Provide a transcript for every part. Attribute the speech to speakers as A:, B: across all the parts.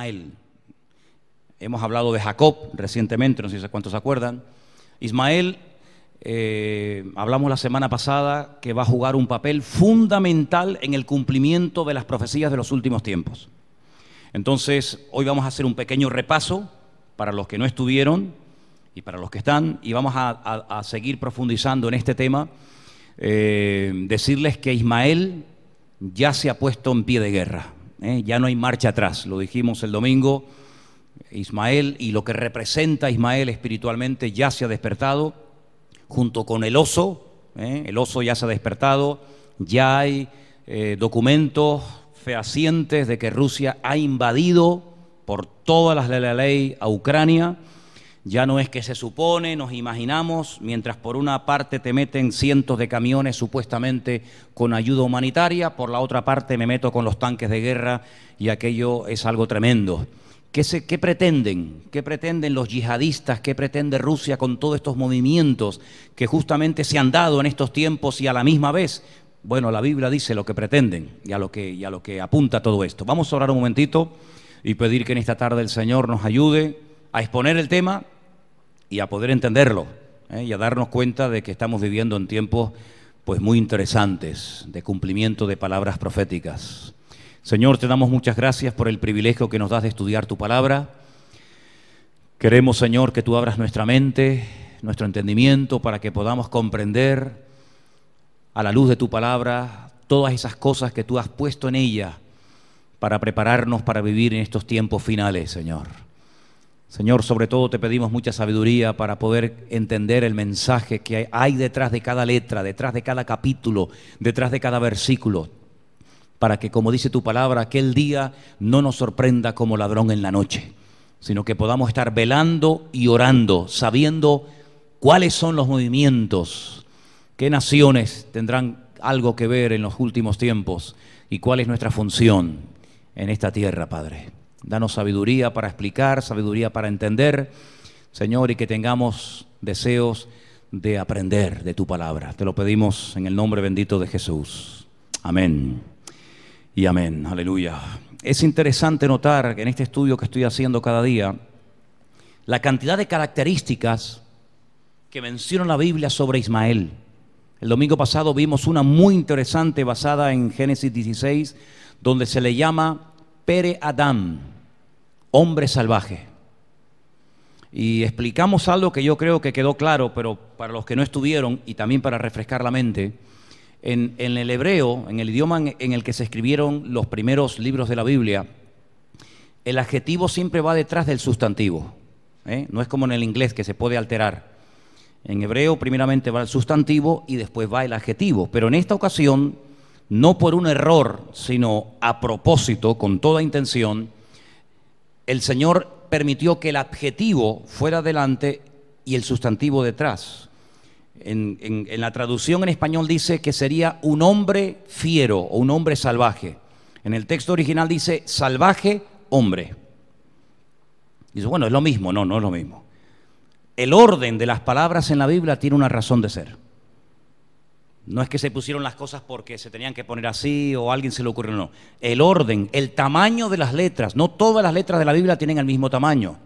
A: Ismael, Hemos hablado de Jacob recientemente, no sé cuántos se acuerdan. Ismael, eh, hablamos la semana pasada que va a jugar un papel fundamental en el cumplimiento de las profecías de los últimos tiempos. Entonces, hoy vamos a hacer un pequeño repaso para los que no estuvieron y para los que están, y vamos a, seguir profundizando en este tema. Eh, decirles que Ismael ya se ha puesto en pie de guerra. ¿eh? ya no hay marcha atrás, lo dijimos el domingo. Ismael y lo que representa Ismael espiritualmente ya se ha despertado, junto con el oso, ¿eh? el oso ya se ha despertado, ya hay eh, documentos fehacientes de que Rusia ha invadido por todas las leyes la ley a Ucrania ya no es que se supone, nos imaginamos, mientras por una parte te meten cientos de camiones supuestamente con ayuda humanitaria, por la otra parte me meto con los tanques de guerra y aquello es algo tremendo. ¿Qué, se, ¿Qué, pretenden? ¿Qué pretenden los yihadistas? ¿Qué pretende Rusia con todos estos movimientos que justamente se han dado en estos tiempos y a la misma vez? Bueno, la Biblia dice lo que pretenden y a lo que, y a lo que apunta todo esto. Vamos a orar un momentito y pedir que en esta tarde el Señor nos ayude a exponer el tema y a poder entenderlo ¿eh? y a darnos cuenta de que estamos viviendo en tiempos pues muy interesantes de cumplimiento de palabras proféticas. Señor, te damos muchas gracias por el privilegio que nos das de estudiar tu palabra. Queremos, Señor, que tú abras nuestra mente, nuestro entendimiento, para que podamos comprender a la luz de tu palabra todas esas cosas que tú has puesto en ella para prepararnos para vivir en estos tiempos finales, Señor. Señor, sobre todo te pedimos mucha sabiduría para poder entender el mensaje que hay detrás de cada letra, detrás de cada capítulo, detrás de cada versículo, para que, como dice tu palabra, aquel día no nos sorprenda como ladrón en la noche, sino que podamos estar velando y orando, sabiendo cuáles son los movimientos, qué naciones tendrán algo que ver en los últimos tiempos y cuál es nuestra función en esta tierra, Padre. Danos sabiduría para explicar, sabiduría para entender, Señor, y que tengamos deseos de aprender de tu palabra. Te lo pedimos en el nombre bendito de Jesús. Amén. Y amén. Aleluya. Es interesante notar que en este estudio que estoy haciendo cada día, la cantidad de características que menciona la Biblia sobre Ismael. El domingo pasado vimos una muy interesante basada en Génesis 16, donde se le llama Pere Adán hombre salvaje. Y explicamos algo que yo creo que quedó claro, pero para los que no estuvieron y también para refrescar la mente, en, el hebreo, en el idioma en el que se escribieron los primeros libros de la Biblia, el adjetivo siempre va detrás del sustantivo. ¿eh? No es como en el inglés que se puede alterar. En hebreo primeramente va el sustantivo y después va el adjetivo. Pero en esta ocasión, no por un error, sino a propósito, con toda intención, el Señor permitió que el adjetivo fuera delante y el sustantivo detrás. En, la traducción en español dice que sería un hombre fiero o un hombre salvaje. En el texto original dice salvaje hombre. Dice, bueno, es lo mismo. No, no es lo mismo. El orden de las palabras en la Biblia tiene una razón de ser. No es que se pusieron las cosas porque se tenían que poner así o alguien se le ocurrió, no. El orden, el tamaño de las letras. No todas las letras de la Biblia tienen el mismo tamaño.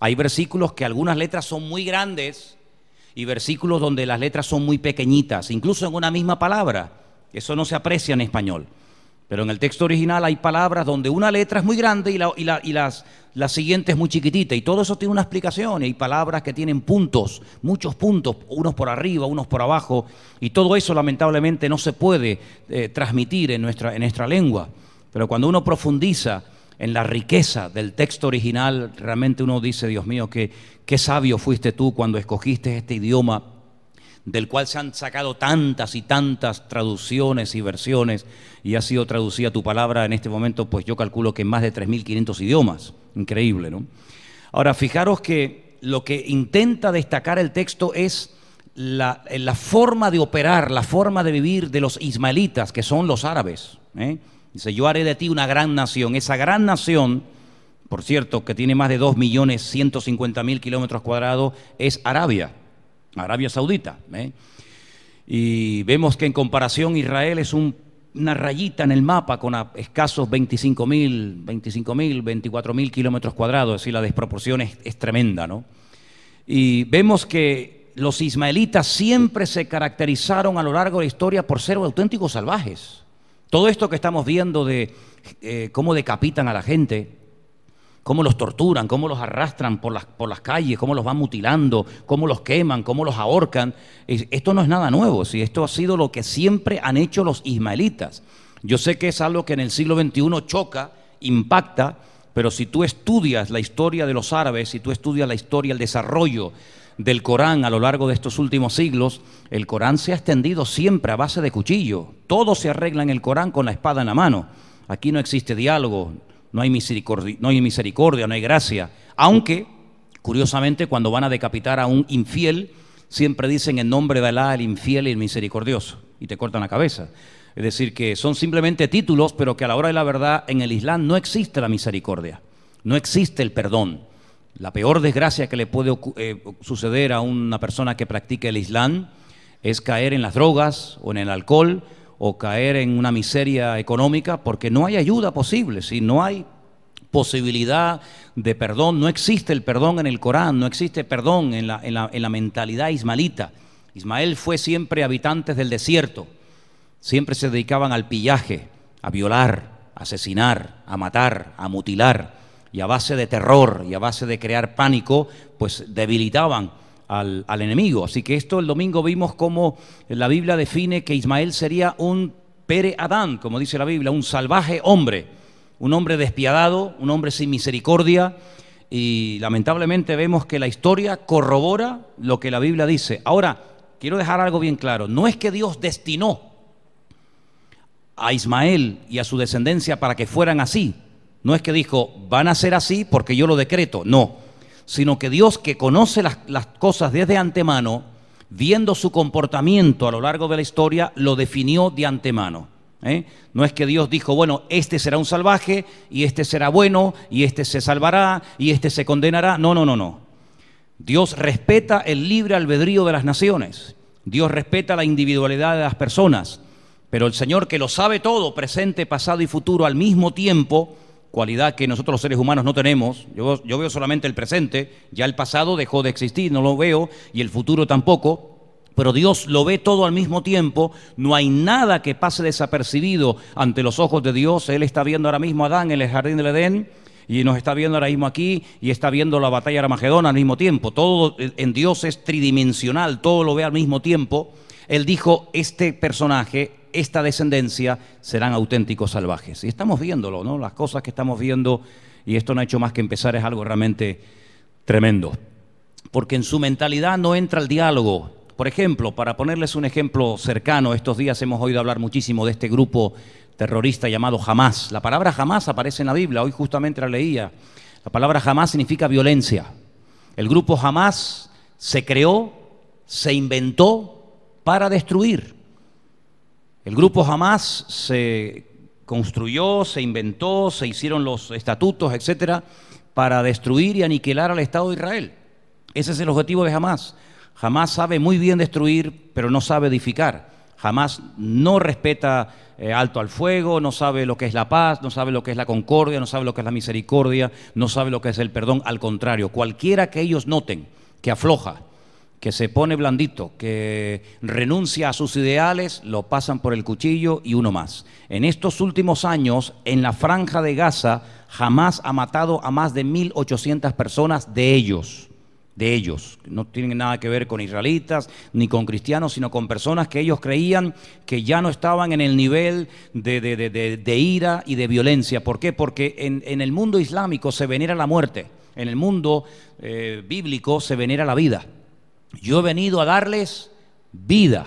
A: Hay versículos que algunas letras son muy grandes y versículos donde las letras son muy pequeñitas, incluso en una misma palabra. Eso no se aprecia en español. Pero en el texto original hay palabras donde una letra es muy grande y la, y las, siguiente es muy chiquitita. Y todo eso tiene una explicación. Y hay palabras que tienen puntos, muchos puntos, unos por arriba, unos por abajo. Y todo eso lamentablemente no se puede eh, transmitir en nuestra, en nuestra lengua. Pero cuando uno profundiza en la riqueza del texto original, realmente uno dice, Dios mío, qué, qué sabio fuiste tú cuando escogiste este idioma del cual se han sacado tantas y tantas traducciones y versiones, y ha sido traducida tu palabra en este momento, pues yo calculo que en más de 3.500 idiomas. Increíble, ¿no? Ahora, fijaros que lo que intenta destacar el texto es eh, la, forma de operar, la forma de vivir de los ismaelitas, que son los árabes. ¿eh? Dice, yo haré de ti una gran nación. Esa gran nación, por cierto, que tiene más de 2.150.000 kilómetros cuadrados, es Arabia. Arabia Saudita. ¿eh? Y vemos que en comparación Israel es una rayita en el mapa con escasos 25 mil, 25 mil, 24 mil kilómetros cuadrados, es la desproporción es, tremenda. ¿no? Y vemos que los ismaelitas siempre se caracterizaron a lo largo de la historia por ser auténticos salvajes. Todo esto que estamos viendo de eh, cómo decapitan a la gente, cómo los torturan, cómo los arrastran por las, por las calles, cómo los van mutilando, cómo los queman, cómo los ahorcan. Esto no es nada nuevo, si esto ha sido lo que siempre han hecho los ismaelitas. Yo sé que es algo que en el siglo XXI choca, impacta, pero si tú estudias la historia de los árabes, si tú estudias la historia, el desarrollo del Corán a lo largo de estos últimos siglos, el Corán se ha extendido siempre a base de cuchillo. Todo se arregla en el Corán con la espada en la mano. Aquí no existe diálogo, no hay, misericordia, no hay misericordia, no hay gracia. Aunque, curiosamente, cuando van a decapitar a un infiel, siempre dicen en nombre de Alá el infiel y el misericordioso, y te cortan la cabeza. Es decir, que son simplemente títulos, pero que a la hora de la verdad en el Islam no existe la misericordia, no existe el perdón. La peor desgracia que le puede eh, suceder a una persona que practique el Islam es caer en las drogas o en el alcohol o caer en una miseria económica porque no hay ayuda posible, si no hay posibilidad de perdón, no existe el perdón en el Corán, no existe perdón en la, en la, mentalidad ismaelita. Ismael fue siempre habitantes del desierto, siempre se dedicaban al pillaje, a violar, a asesinar, a matar, a mutilar, y a base de terror y a base de crear pánico, pues debilitaban al, al enemigo. Así que esto el domingo vimos cómo la Biblia define que Ismael sería un pere Adán, como dice la Biblia, un salvaje hombre, un hombre despiadado, un hombre sin misericordia. Y lamentablemente vemos que la historia corrobora lo que la Biblia dice. Ahora, quiero dejar algo bien claro. No es que Dios destinó a Ismael y a su descendencia para que fueran así. No es que dijo, van a ser así porque yo lo decreto. No, sino que Dios que conoce las, cosas desde antemano, viendo su comportamiento a lo largo de la historia, lo definió de antemano. ¿eh? No es que Dios dijo, bueno, este será un salvaje y este será bueno y este se salvará y este se condenará. No, no, no, no. Dios respeta el libre albedrío de las naciones. Dios respeta la individualidad de las personas. Pero el Señor que lo sabe todo, presente, pasado y futuro al mismo tiempo, cualidad que nosotros los seres humanos no tenemos. Yo, veo solamente el presente, ya el pasado dejó de existir, no lo veo, y el futuro tampoco. Pero Dios lo ve todo al mismo tiempo, no hay nada que pase desapercibido ante los ojos de Dios. Él está viendo ahora mismo a Adán en el jardín del Edén y nos está viendo ahora mismo aquí y está viendo la batalla de Armagedón al mismo tiempo. Todo en Dios es tridimensional, todo lo ve al mismo tiempo. Él dijo, este personaje, esta descendencia serán auténticos salvajes. Y estamos viéndolo, ¿no? Las cosas que estamos viendo, y esto no ha hecho más que empezar, es algo realmente tremendo. Porque en su mentalidad no entra el diálogo. Por ejemplo, para ponerles un ejemplo cercano, estos días hemos oído hablar muchísimo de este grupo terrorista llamado Hamas. La palabra jamás aparece en la Biblia, hoy justamente la leía. La palabra jamás significa violencia. El grupo jamás se creó, se inventó para destruir. El grupo Hamas se construyó, se inventó, se hicieron los estatutos, etcétera, para destruir y aniquilar al Estado de Israel. Ese es el objetivo de Hamas. Hamas sabe muy bien destruir, pero no sabe edificar. Jamás no respeta eh, alto al fuego, no sabe lo que es la paz, no sabe lo que es la concordia, no sabe lo que es la misericordia, no sabe lo que es el perdón. Al contrario, cualquiera que ellos noten que afloja, que se pone blandito, que renuncia a sus ideales, lo pasan por el cuchillo y uno más. En estos últimos años, en la franja de Gaza, jamás ha matado a más de 1.800 personas de ellos. De ellos. No tienen nada que ver con israelitas ni con cristianos, sino con personas que ellos creían que ya no estaban en el nivel de, ira y de violencia. ¿Por qué? Porque en, el mundo islámico se venera la muerte. En el mundo eh, bíblico se venera la vida. Yo he venido a darles vida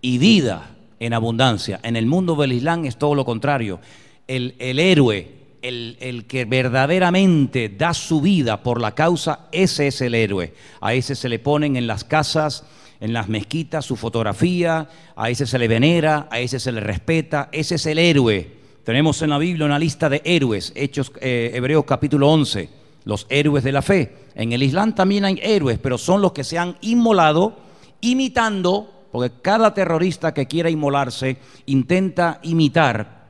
A: y vida en abundancia. En el mundo del Islam es todo lo contrario. El, héroe, el, que verdaderamente da su vida por la causa, ese es el héroe. A ese se le ponen en las casas, en las mezquitas, su fotografía, a ese se le venera, a ese se le respeta, ese es el héroe. Tenemos en la Biblia una lista de héroes, Hechos eh, Hebreos capítulo 11 los héroes de la fe. En el Islam también hay héroes, pero son los que se han inmolado imitando, porque cada terrorista que quiera inmolarse intenta imitar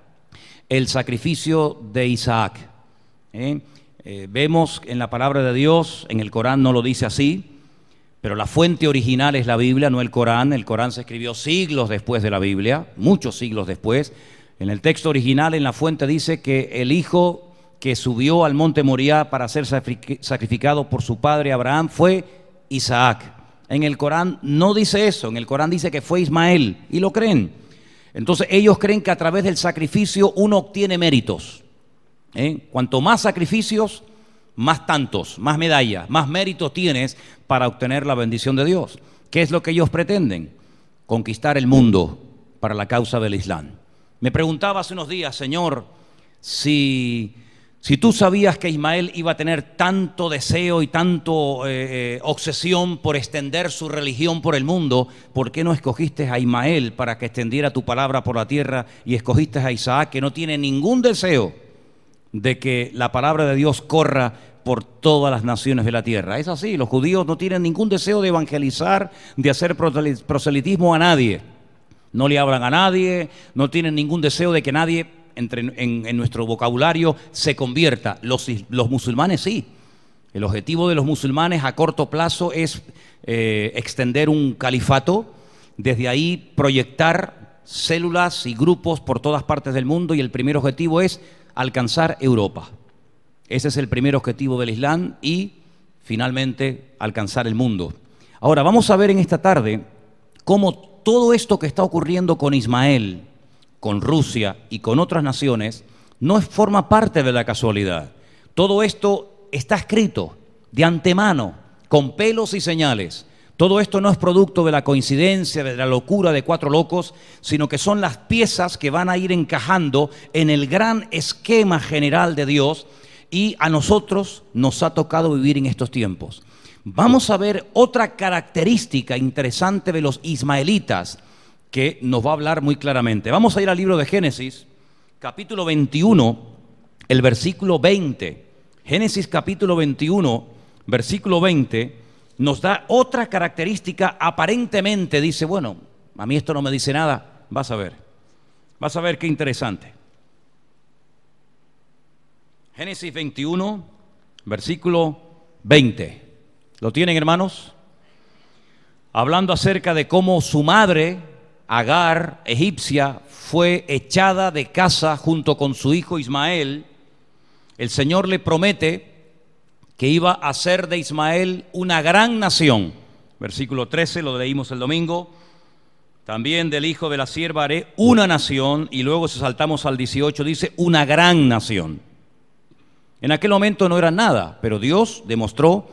A: el sacrificio de Isaac. ¿eh? Eh, vemos en la palabra de Dios, en el Corán no lo dice así, pero la fuente original es la Biblia, no el Corán. El Corán se escribió siglos después de la Biblia, muchos siglos después. En el texto original, en la fuente, dice que el hijo que subió al monte Moriah para ser sacrificado por su padre Abraham fue Isaac. En el Corán no dice eso, en el Corán dice que fue Ismael y lo creen. Entonces ellos creen que a través del sacrificio uno obtiene méritos. ¿eh? Cuanto más sacrificios, más tantos, más medallas, más méritos tienes para obtener la bendición de Dios. ¿Qué es lo que ellos pretenden? Conquistar el mundo para la causa del Islam. Me preguntaba hace unos días, Señor, si si tú sabías que Ismael iba a tener tanto deseo y tanto eh, eh, obsesión por extender su religión por el mundo, ¿por qué no escogiste a Ismael para que extendiera tu palabra por la tierra y escogiste a Isaac que no tiene ningún deseo de que la palabra de Dios corra por todas las naciones de la tierra? Es así, los judíos no tienen ningún deseo de evangelizar, de hacer proselitismo a nadie. No le hablan a nadie, no tienen ningún deseo de que nadie en, nuestro vocabulario se convierta. Los, los, musulmanes sí. El objetivo de los musulmanes a corto plazo es eh, extender un califato, desde ahí proyectar células y grupos por todas partes del mundo y el primer objetivo es alcanzar Europa. Ese es el primer objetivo del Islam y finalmente alcanzar el mundo. Ahora, vamos a ver en esta tarde cómo todo esto que está ocurriendo con Ismael, con Rusia y con otras naciones, no forma parte de la casualidad. Todo esto está escrito de antemano, con pelos y señales. Todo esto no es producto de la coincidencia, de la locura de cuatro locos, sino que son las piezas que van a ir encajando en el gran esquema general de Dios y a nosotros nos ha tocado vivir en estos tiempos. Vamos a ver otra característica interesante de los ismaelitas que nos va a hablar muy claramente. Vamos a ir al libro de Génesis, capítulo 21, el versículo 20. Génesis capítulo 21, versículo 20, nos da otra característica aparentemente, dice, bueno, a mí esto no me dice nada, vas a ver, vas a ver qué interesante. Génesis 21, versículo 20. ¿Lo tienen hermanos? Hablando acerca de cómo su madre, Agar, egipcia, fue echada de casa junto con su hijo Ismael, el Señor le promete que iba a hacer de Ismael una gran nación. Versículo 13, lo leímos el domingo. También del hijo de la sierva haré una nación y luego si saltamos al 18 dice una gran nación. En aquel momento no era nada, pero Dios demostró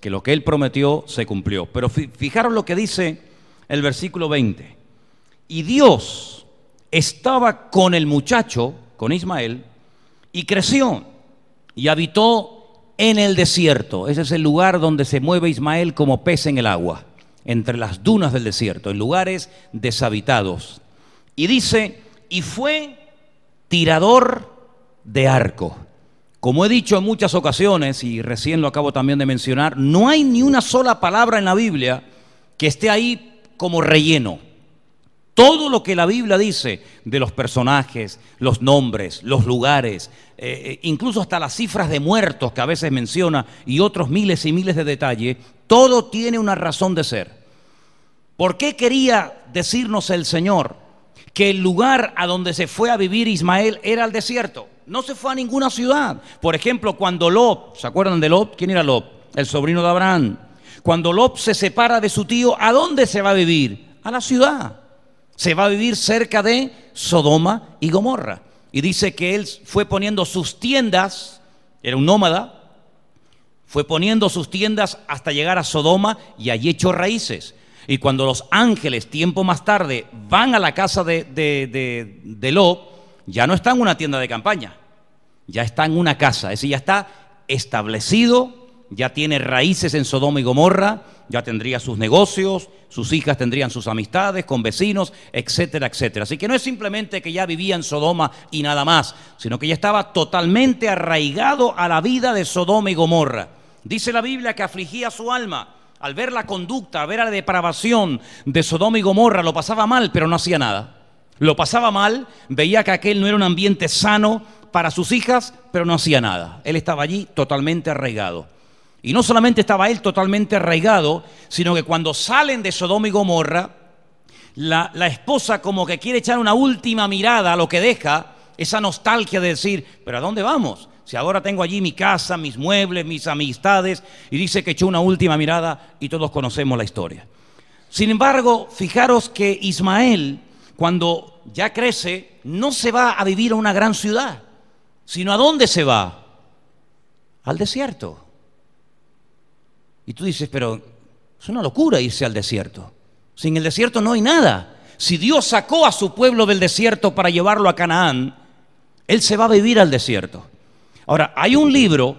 A: que lo que él prometió se cumplió. Pero fijaros lo que dice el versículo 20. Y Dios estaba con el muchacho, con Ismael, y creció y habitó en el desierto. Ese es el lugar donde se mueve Ismael como pez en el agua, entre las dunas del desierto, en lugares deshabitados. Y dice, y fue tirador de arco. Como he dicho en muchas ocasiones, y recién lo acabo también de mencionar, no hay ni una sola palabra en la Biblia que esté ahí como relleno. Todo lo que la Biblia dice de los personajes, los nombres, los lugares, eh, eh, incluso hasta las cifras de muertos que a veces menciona y otros miles y miles de detalles, todo tiene una razón de ser. ¿Por qué quería decirnos el Señor que el lugar a donde se fue a vivir Ismael era el desierto? No se fue a ninguna ciudad. Por ejemplo, cuando Lop, ¿se acuerdan de Lop? ¿Quién era Lop? El sobrino de Abraham. Cuando Lop se separa de su tío, ¿a dónde se va a vivir? A la ciudad se va a vivir cerca de Sodoma y Gomorra. Y dice que él fue poniendo sus tiendas, era un nómada, fue poniendo sus tiendas hasta llegar a Sodoma y allí echó raíces. Y cuando los ángeles, tiempo más tarde, van a la casa de, de, de, ya no está en una tienda de campaña, ya está en una casa, es decir, ya está establecido ya tiene raíces en Sodoma y Gomorra, ya tendría sus negocios, sus hijas tendrían sus amistades con vecinos, etcétera, etcétera. Así que no es simplemente que ya vivía en Sodoma y nada más, sino que ya estaba totalmente arraigado a la vida de Sodoma y Gomorra. Dice la Biblia que afligía su alma al ver la conducta, al ver la depravación de Sodoma y Gomorra, lo pasaba mal, pero no hacía nada. Lo pasaba mal, veía que aquel no era un ambiente sano para sus hijas, pero no hacía nada. Él estaba allí totalmente arraigado. Y no solamente estaba él totalmente arraigado, sino que cuando salen de Sodoma y Gomorra, la, esposa como que quiere echar una última mirada a lo que deja, esa nostalgia de decir, pero ¿a dónde vamos? Si ahora tengo allí mi casa, mis muebles, mis amistades, y dice que echó una última mirada y todos conocemos la historia. Sin embargo, fijaros que Ismael, cuando ya crece, no se va a vivir a una gran ciudad, sino a dónde se va? Al desierto. Y tú dices, pero es una locura irse al desierto. Sin el desierto no hay nada. Si Dios sacó a su pueblo del desierto para llevarlo a Canaán, Él se va a vivir al desierto. Ahora, hay un libro,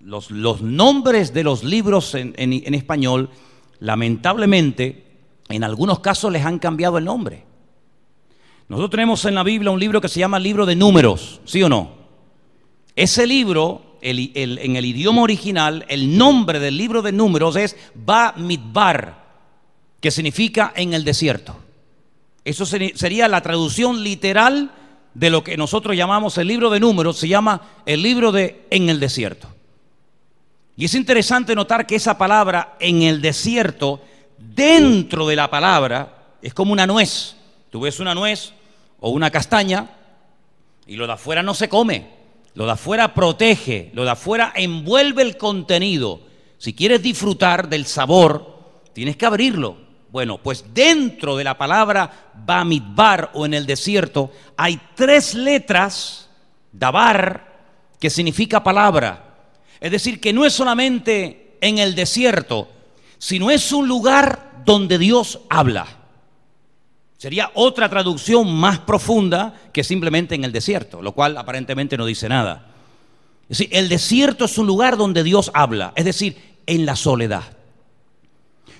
A: los, nombres de los libros en español, lamentablemente, en algunos casos les han cambiado el nombre. Nosotros tenemos en la Biblia un libro que se llama Libro de Números, ¿sí o no? Ese libro en el idioma original, el nombre del libro de números es Midbar que significa en el desierto. Eso sería la traducción literal de lo que nosotros llamamos el libro de números, se llama el libro de en el desierto. Y es interesante notar que esa palabra en el desierto, dentro de la palabra, es como una nuez. Tú ves una nuez o una castaña y lo de afuera no se come. Lo de afuera protege, lo de afuera envuelve el contenido. Si quieres disfrutar del sabor, tienes que abrirlo. Bueno, pues dentro de la palabra Bamidbar o en el desierto hay tres letras, Dabar, que significa palabra. Es decir, que no es solamente en el desierto, sino es un lugar donde Dios habla. Sería otra traducción más profunda que simplemente en el desierto, lo cual aparentemente no dice nada. Es decir, el desierto es un lugar donde Dios habla, es decir, en la soledad.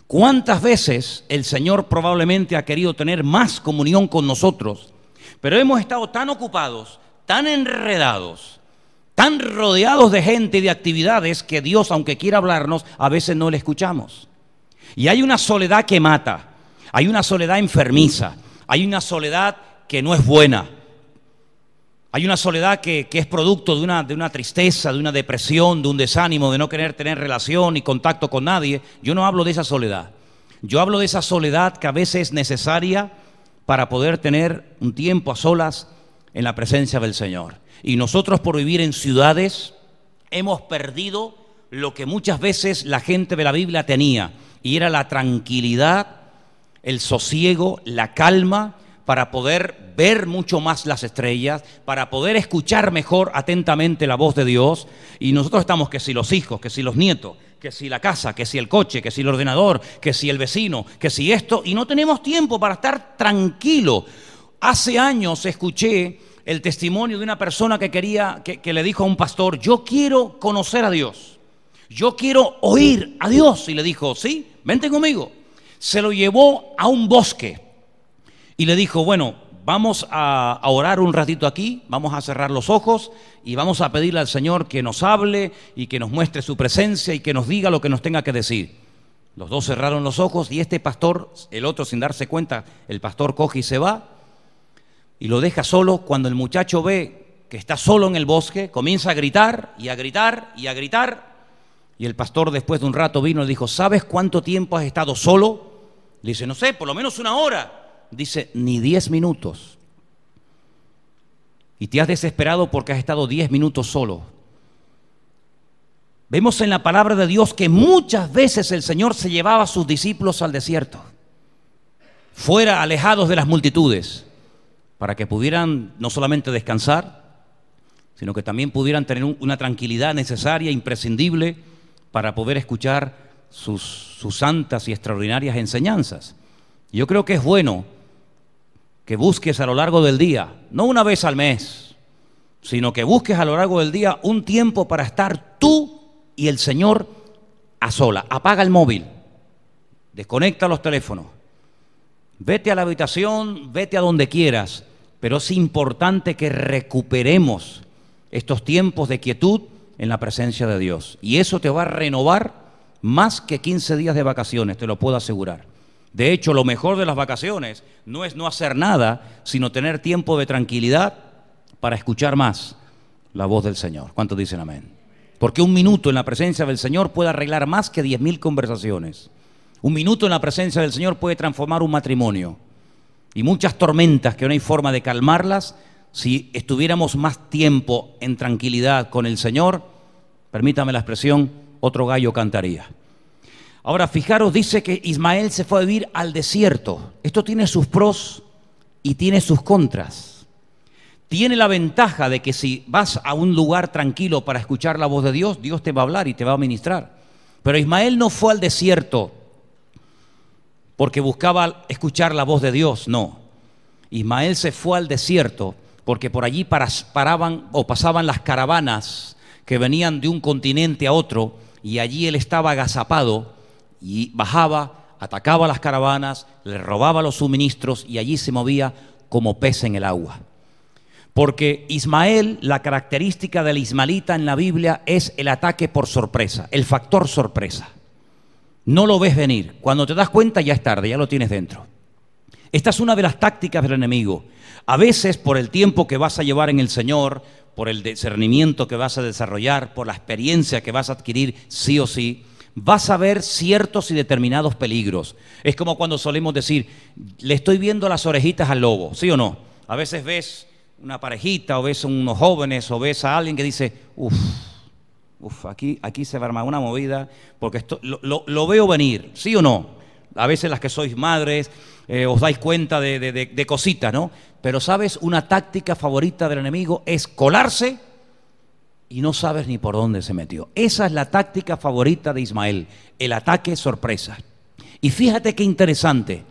A: ¿Cuántas veces el Señor probablemente ha querido tener más comunión con nosotros? Pero hemos estado tan ocupados, tan enredados, tan rodeados de gente y de actividades que Dios, aunque quiera hablarnos, a veces no le escuchamos. Y hay una soledad que mata. Hay una soledad enfermiza, hay una soledad que no es buena, hay una soledad que, es producto de una, de una tristeza, de una depresión, de un desánimo, de no querer tener relación y contacto con nadie. Yo no hablo de esa soledad. Yo hablo de esa soledad que a veces es necesaria para poder tener un tiempo a solas en la presencia del Señor. Y nosotros por vivir en ciudades hemos perdido lo que muchas veces la gente de la Biblia tenía, y era la tranquilidad el sosiego, la calma, para poder ver mucho más las estrellas, para poder escuchar mejor atentamente la voz de Dios. Y nosotros estamos que si los hijos, que si los nietos, que si la casa, que si el coche, que si el ordenador, que si el vecino, que si esto, y no tenemos tiempo para estar tranquilo. Hace años escuché el testimonio de una persona que quería, que, le dijo a un pastor, yo quiero conocer a Dios, yo quiero oír a Dios. Y le dijo, sí, vente conmigo se lo llevó a un bosque y le dijo, bueno, vamos a, orar un ratito aquí, vamos a cerrar los ojos y vamos a pedirle al Señor que nos hable y que nos muestre su presencia y que nos diga lo que nos tenga que decir. Los dos cerraron los ojos y este pastor, el otro sin darse cuenta, el pastor coge y se va y lo deja solo cuando el muchacho ve que está solo en el bosque, comienza a gritar y a gritar y a gritar. Y el pastor después de un rato vino y dijo, ¿sabes cuánto tiempo has estado solo? dice, no sé, por lo menos una hora. Dice, ni diez minutos. Y te has desesperado porque has estado diez minutos solo. Vemos en la palabra de Dios que muchas veces el Señor se llevaba a sus discípulos al desierto, fuera alejados de las multitudes, para que pudieran no solamente descansar, sino que también pudieran tener una tranquilidad necesaria, imprescindible, para poder escuchar sus, santas y extraordinarias enseñanzas. Yo creo que es bueno que busques a lo largo del día, no una vez al mes, sino que busques a lo largo del día un tiempo para estar tú y el Señor a sola. Apaga el móvil, desconecta los teléfonos, vete a la habitación, vete a donde quieras, pero es importante que recuperemos estos tiempos de quietud en la presencia de Dios. Y eso te va a renovar más que 15 días de vacaciones, te lo puedo asegurar. De hecho, lo mejor de las vacaciones no es no hacer nada, sino tener tiempo de tranquilidad para escuchar más la voz del Señor. ¿Cuántos dicen amén? Porque un minuto en la presencia del Señor puede arreglar más que 10.000 conversaciones. Un minuto en la presencia del Señor puede transformar un matrimonio. Y muchas tormentas que no hay forma de calmarlas, si estuviéramos más tiempo en tranquilidad con el Señor, permítame la expresión, otro gallo cantaría. Ahora, fijaros, dice que Ismael se fue a vivir al desierto. Esto tiene sus pros y tiene sus contras. Tiene la ventaja de que si vas a un lugar tranquilo para escuchar la voz de Dios, Dios te va a hablar y te va a ministrar. Pero Ismael no fue al desierto porque buscaba escuchar la voz de Dios, no. Ismael se fue al desierto porque por allí paraban o pasaban las caravanas que venían de un continente a otro y allí él estaba agazapado y bajaba, atacaba las caravanas, le robaba los suministros y allí se movía como pez en el agua. Porque Ismael, la característica del ismalita en la Biblia es el ataque por sorpresa, el factor sorpresa. No lo ves venir. Cuando te das cuenta ya es tarde, ya lo tienes dentro. Esta es una de las tácticas del enemigo. A veces por el tiempo que vas a llevar en el Señor, por el discernimiento que vas a desarrollar, por la experiencia que vas a adquirir sí o sí, vas a ver ciertos y determinados peligros. Es como cuando solemos decir, le estoy viendo las orejitas al lobo, ¿sí o no? A veces ves una parejita o ves a unos jóvenes o ves a alguien que dice, uff, uff, aquí, aquí se va a armar una movida porque esto, lo, veo venir, ¿sí o no? A veces las que sois madres eh, os dais cuenta de, de cositas, ¿no? Pero sabes, una táctica favorita del enemigo es colarse y no sabes ni por dónde se metió. Esa es la táctica favorita de Ismael, el ataque sorpresa. Y fíjate qué interesante,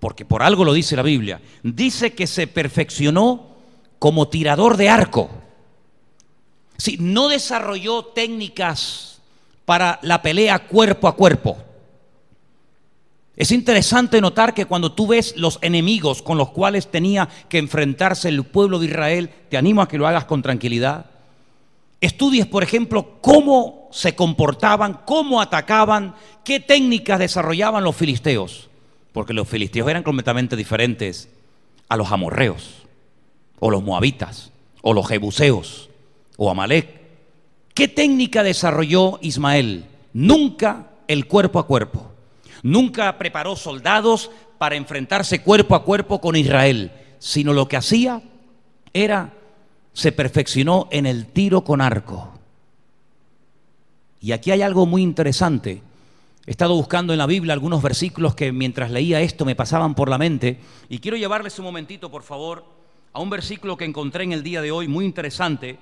A: porque por algo lo dice la Biblia. Dice que se perfeccionó como tirador de arco. Si no desarrolló técnicas para la pelea cuerpo a cuerpo. Es interesante notar que cuando tú ves los enemigos con los cuales tenía que enfrentarse el pueblo de Israel, te animo a que lo hagas con tranquilidad. Estudies, por ejemplo, cómo se comportaban, cómo atacaban, qué técnicas desarrollaban los filisteos. Porque los filisteos eran completamente diferentes a los amorreos, o los moabitas, o los jebuseos, o Amalek. ¿Qué técnica desarrolló Ismael? Nunca el cuerpo a cuerpo Nunca preparó soldados para enfrentarse cuerpo a cuerpo con Israel, sino lo que hacía era, se perfeccionó en el tiro con arco. Y aquí hay algo muy interesante. He estado buscando en la Biblia algunos versículos que mientras leía esto me pasaban por la mente y quiero llevarles un momentito, por favor, a un versículo que encontré en el día de hoy muy interesante.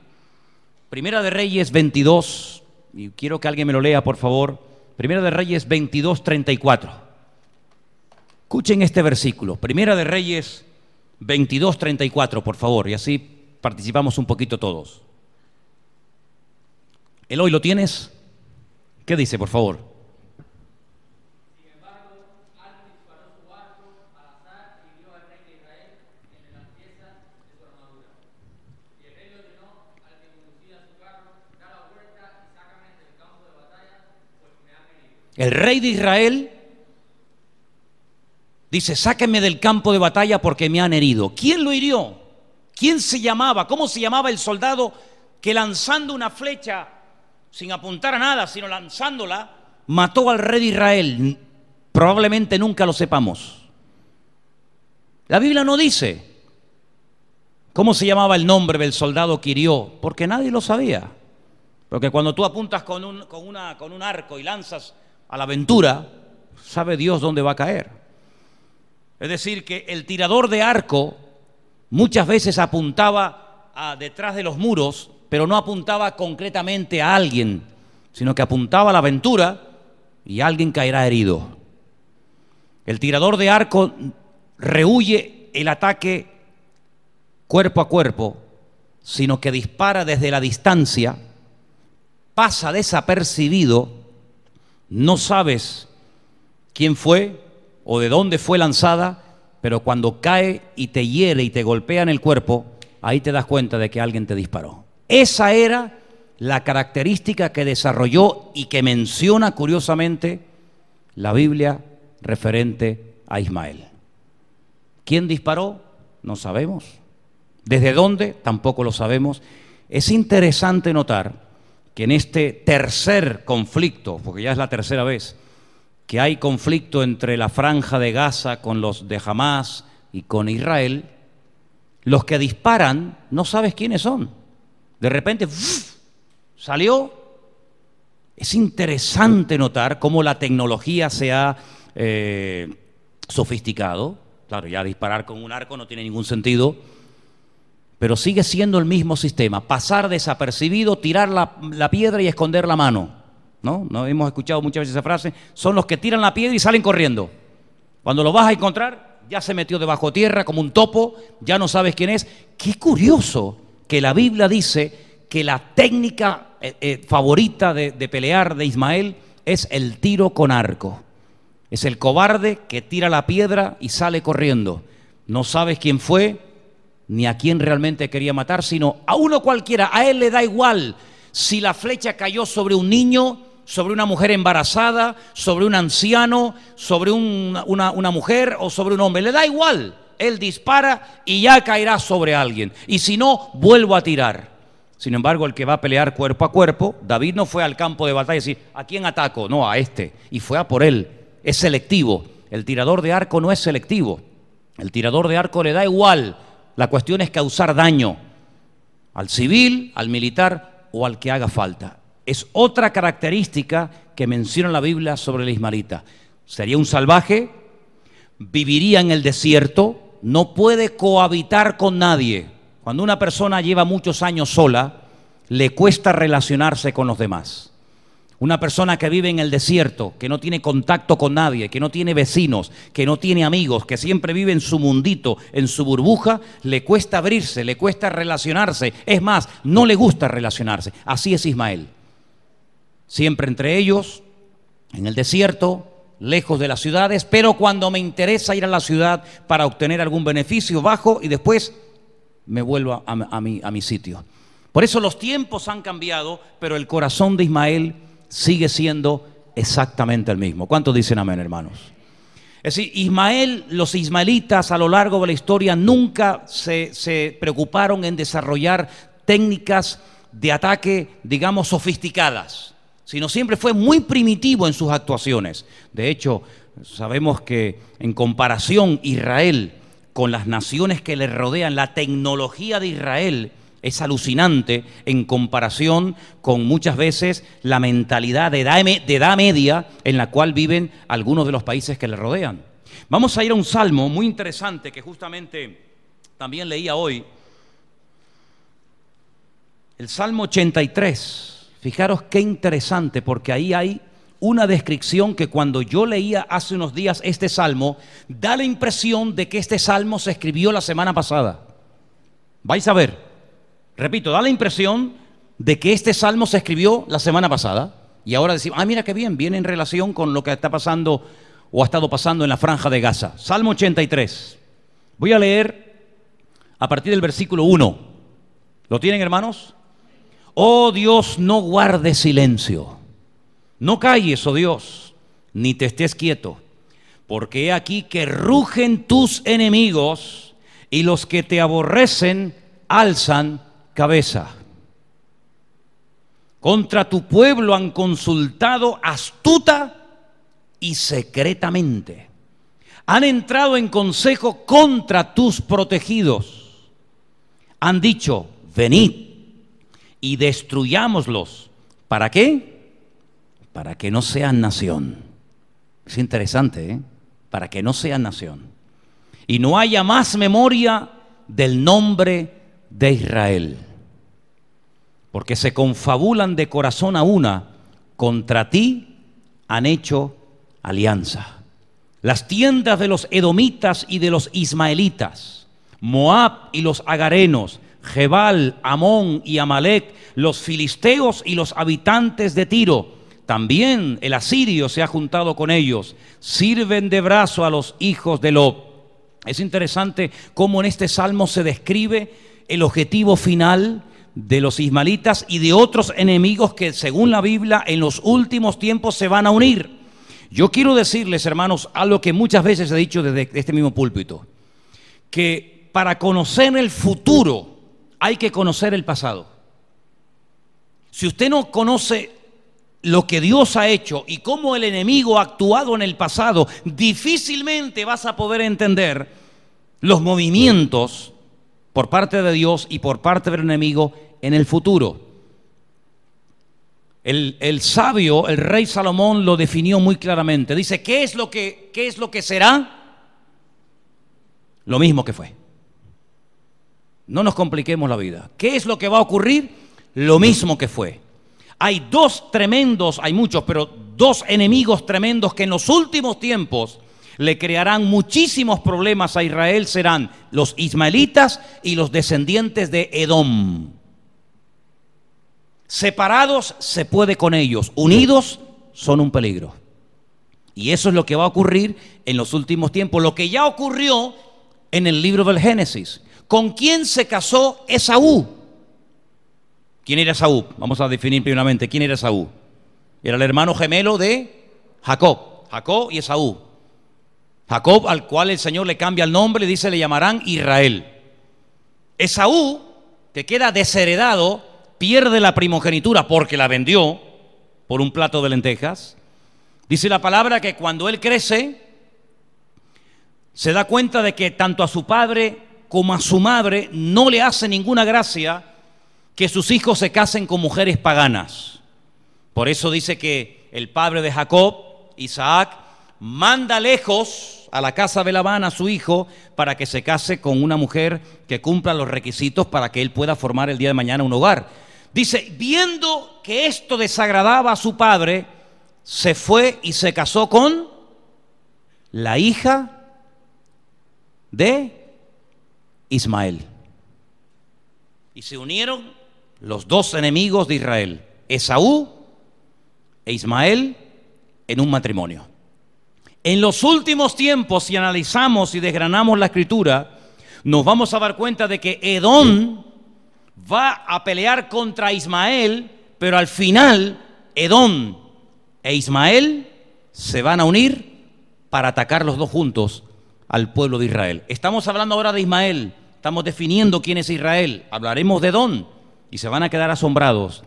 A: Primera de Reyes 22, y quiero que alguien me lo lea, por favor. Primera de Reyes 22, 34. Escuchen este versículo. Primera de Reyes 22, 34, por favor, y así participamos un poquito todos. ¿El hoy ¿lo tienes? ¿Qué dice, por favor? El rey de Israel dice, sáquenme del campo de batalla porque me han herido. ¿Quién lo hirió? ¿Quién se llamaba? ¿Cómo se llamaba el soldado que lanzando una flecha, sin apuntar a nada, sino lanzándola, mató al rey de Israel? Probablemente nunca lo sepamos. La Biblia no dice cómo se llamaba el nombre del soldado que hirió, porque nadie lo sabía. Porque cuando tú apuntas con un, con un arco y lanzas a la aventura, sabe Dios dónde va a caer. Es decir, que el tirador de arco muchas veces apuntaba a detrás de los muros, pero no apuntaba concretamente a alguien, sino que apuntaba a la aventura y alguien caerá herido. El tirador de arco rehuye el ataque cuerpo a cuerpo, sino que dispara desde la distancia, pasa desapercibido no sabes quién fue o de dónde fue lanzada, pero cuando cae y te hiere y te golpea en el cuerpo, ahí te das cuenta de que alguien te disparó. Esa era la característica que desarrolló y que menciona curiosamente la Biblia referente a Ismael. ¿Quién disparó? No sabemos. ¿Desde dónde? Tampoco lo sabemos. Es interesante notar que en este tercer conflicto, porque ya es la tercera vez, que hay conflicto entre la franja de Gaza con los de Hamas y con Israel, los que disparan no sabes quiénes son. De repente salió. Es interesante notar cómo la tecnología se ha eh, sofisticado. Claro, ya disparar con un arco no tiene ningún sentido pero sigue siendo el mismo sistema, pasar desapercibido, tirar la, piedra y esconder la mano. ¿No? ¿No? Hemos escuchado muchas veces esa frase, son los que tiran la piedra y salen corriendo. Cuando lo vas a encontrar, ya se metió debajo tierra como un topo, ya no sabes quién es. Qué curioso que la Biblia dice que la técnica eh, eh, favorita de, de pelear de Ismael es el tiro con arco. Es el cobarde que tira la piedra y sale corriendo. No sabes quién fue, ni a quien realmente quería matar, sino a uno cualquiera. A él le da igual si la flecha cayó sobre un niño, sobre una mujer embarazada, sobre un anciano, sobre una, una mujer o sobre un hombre. Le da igual. Él dispara y ya caerá sobre alguien. Y si no, vuelvo a tirar. Sin embargo, el que va a pelear cuerpo a cuerpo, David no fue al campo de batalla y decir, ¿a quién ataco? No, a este. Y fue a por él. Es selectivo. El tirador de arco no es selectivo. El tirador de arco le da igual la cuestión es causar daño al civil, al militar o al que haga falta. Es otra característica que menciona la Biblia sobre el ismalita Sería un salvaje, viviría en el desierto, no puede cohabitar con nadie. Cuando una persona lleva muchos años sola, le cuesta relacionarse con los demás. Una persona que vive en el desierto, que no tiene contacto con nadie, que no tiene vecinos, que no tiene amigos, que siempre vive en su mundito, en su burbuja, le cuesta abrirse, le cuesta relacionarse. Es más, no le gusta relacionarse. Así es Ismael. Siempre entre ellos, en el desierto, lejos de las ciudades, pero cuando me interesa ir a la ciudad para obtener algún beneficio, bajo y después me vuelvo a, mi, mi sitio. Por eso los tiempos han cambiado, pero el corazón de Ismael sigue siendo exactamente el mismo. ¿Cuántos dicen amén, hermanos? Es decir, Ismael, los ismaelitas a lo largo de la historia nunca se, se preocuparon en desarrollar técnicas de ataque, digamos, sofisticadas, sino siempre fue muy primitivo en sus actuaciones. De hecho, sabemos que en comparación Israel con las naciones que le rodean, la tecnología de Israel es alucinante en comparación con muchas veces la mentalidad de edad, media en la cual viven algunos de los países que le rodean. Vamos a ir a un salmo muy interesante que justamente también leía hoy. El Salmo 83. Fijaros qué interesante porque ahí hay una descripción que cuando yo leía hace unos días este salmo, da la impresión de que este salmo se escribió la semana pasada. Vais a ver. Repito, da la impresión de que este salmo se escribió la semana pasada y ahora decimos, ah, mira qué bien, viene en relación con lo que está pasando o ha estado pasando en la franja de Gaza. Salmo 83. Voy a leer a partir del versículo 1. ¿Lo tienen, hermanos? Oh Dios, no guardes silencio. No calles, oh Dios, ni te estés quieto, porque he aquí que rugen tus enemigos y los que te aborrecen alzan cabeza. Contra tu pueblo han consultado astuta y secretamente. Han entrado en consejo contra tus protegidos. Han dicho, venid y destruyámoslos. ¿Para qué? Para que no sean nación. Es interesante, ¿eh? Para que no sean nación. Y no haya más memoria del nombre de Israel porque se confabulan de corazón a una, contra ti han hecho alianza. Las tiendas de los edomitas y de los ismaelitas, Moab y los agarenos, Jebal, Amón y Amalek, los filisteos y los habitantes de Tiro, también el asirio se ha juntado con ellos, sirven de brazo a los hijos de Lob. Es interesante cómo en este salmo se describe el objetivo final, de los ismalitas y de otros enemigos que según la Biblia en los últimos tiempos se van a unir. Yo quiero decirles, hermanos, algo que muchas veces he dicho desde este mismo púlpito, que para conocer el futuro hay que conocer el pasado. Si usted no conoce lo que Dios ha hecho y cómo el enemigo ha actuado en el pasado, difícilmente vas a poder entender los movimientos por parte de Dios y por parte del enemigo en el futuro. El, sabio, el rey Salomón lo definió muy claramente. Dice, ¿qué es, lo que, ¿qué es lo que será? Lo mismo que fue. No nos compliquemos la vida. ¿Qué es lo que va a ocurrir? Lo mismo que fue. Hay dos tremendos, hay muchos, pero dos enemigos tremendos que en los últimos tiempos le crearán muchísimos problemas a Israel serán los ismaelitas y los descendientes de Edom. Separados se puede con ellos, unidos son un peligro. Y eso es lo que va a ocurrir en los últimos tiempos, lo que ya ocurrió en el libro del Génesis. ¿Con quién se casó Esaú? ¿Quién era Esaú? Vamos a definir primeramente, ¿quién era Esaú? Era el hermano gemelo de Jacob, Jacob y Esaú. Jacob al cual el Señor le cambia el nombre, le dice, le llamarán Israel. Esaú, que queda desheredado, pierde la primogenitura porque la vendió por un plato de lentejas. Dice la palabra que cuando él crece, se da cuenta de que tanto a su padre como a su madre no le hace ninguna gracia que sus hijos se casen con mujeres paganas. Por eso dice que el padre de Jacob, Isaac, manda lejos a la casa de Labán a su hijo para que se case con una mujer que cumpla los requisitos para que él pueda formar el día de mañana un hogar. Dice, viendo que esto desagradaba a su padre, se fue y se casó con la hija de Ismael. Y se unieron los dos enemigos de Israel, Esaú e Ismael, en un matrimonio. En los últimos tiempos, si analizamos y desgranamos la escritura, nos vamos a dar cuenta de que Edom va a pelear contra Ismael, pero al final Edom e Ismael se van a unir para atacar los dos juntos al pueblo de Israel. Estamos hablando ahora de Ismael, estamos definiendo quién es Israel, hablaremos de Edom y se van a quedar asombrados.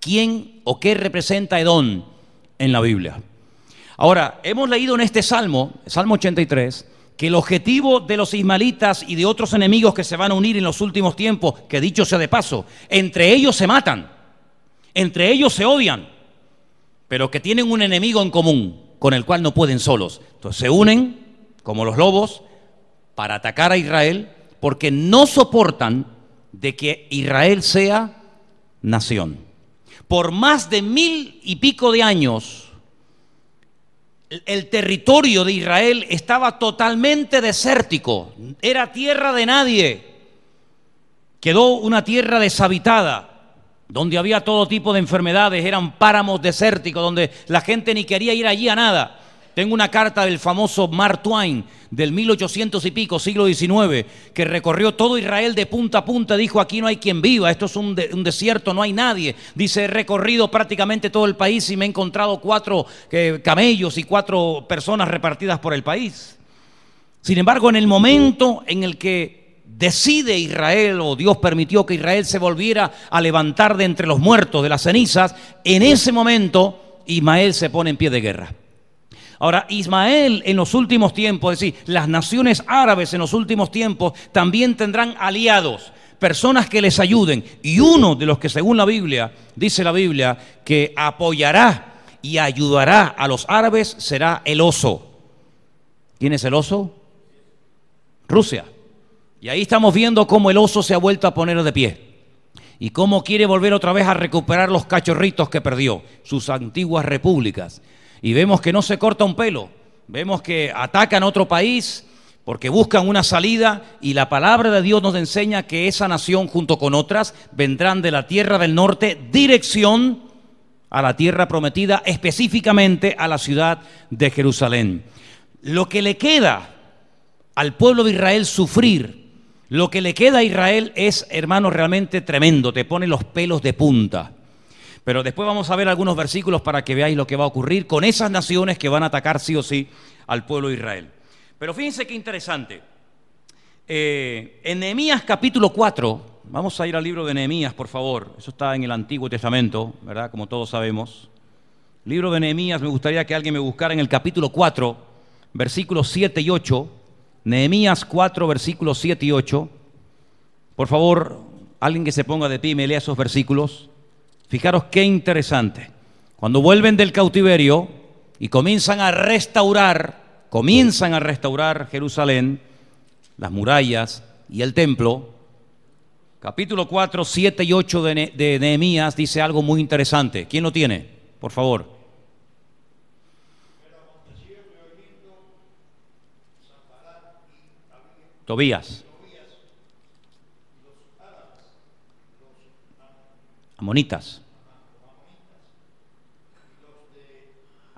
A: ¿Quién o qué representa Edom en la Biblia? Ahora, hemos leído en este Salmo, Salmo 83, que el objetivo de los ismalitas y de otros enemigos que se van a unir en los últimos tiempos, que dicho sea de paso, entre ellos se matan, entre ellos se odian, pero que tienen un enemigo en común con el cual no pueden solos. Entonces se unen como los lobos para atacar a Israel porque no soportan de que Israel sea nación. Por más de mil y pico de años, el territorio de Israel estaba totalmente desértico, era tierra de nadie. Quedó una tierra deshabitada, donde había todo tipo de enfermedades, eran páramos desérticos, donde la gente ni quería ir allí a nada. Tengo una carta del famoso Mark Twain del 1800 y pico, siglo XIX, que recorrió todo Israel de punta a punta, dijo, aquí no hay quien viva, esto es un, desierto, no hay nadie. Dice, he recorrido prácticamente todo el país y me he encontrado cuatro eh, camellos y cuatro personas repartidas por el país. Sin embargo, en el momento en el que decide Israel o Dios permitió que Israel se volviera a levantar de entre los muertos, de las cenizas, en ese momento Ismael se pone en pie de guerra. Ahora, Ismael en los últimos tiempos, es decir, las naciones árabes en los últimos tiempos también tendrán aliados, personas que les ayuden. Y uno de los que según la Biblia, dice la Biblia, que apoyará y ayudará a los árabes será el oso. ¿Quién es el oso? Rusia. Y ahí estamos viendo cómo el oso se ha vuelto a poner de pie y cómo quiere volver otra vez a recuperar los cachorritos que perdió, sus antiguas repúblicas y vemos que no se corta un pelo, vemos que atacan otro país porque buscan una salida y la palabra de Dios nos enseña que esa nación junto con otras vendrán de la tierra del norte, dirección a la tierra prometida, específicamente a la ciudad de Jerusalén. Lo que le queda al pueblo de Israel sufrir, lo que le queda a Israel es, hermano, realmente tremendo, te pone los pelos de punta. Pero después vamos a ver algunos versículos para que veáis lo que va a ocurrir con esas naciones que van a atacar sí o sí al pueblo de Israel. Pero fíjense qué interesante. Eh, en Nehemías capítulo 4, vamos a ir al libro de Nehemías, por favor. Eso está en el Antiguo Testamento, ¿verdad? Como todos sabemos. Libro de Nehemías, me gustaría que alguien me buscara en el capítulo 4, versículos 7 y 8. Nehemías 4, versículos 7 y 8. Por favor, alguien que se ponga de pie y me lea esos versículos. Fijaros qué interesante. Cuando vuelven del cautiverio y comienzan a restaurar, comienzan a restaurar Jerusalén, las murallas y el templo, capítulo 4, 7 y 8 de, Nehemías dice algo muy interesante. ¿Quién lo tiene? Por favor. Tobías. Amonitas.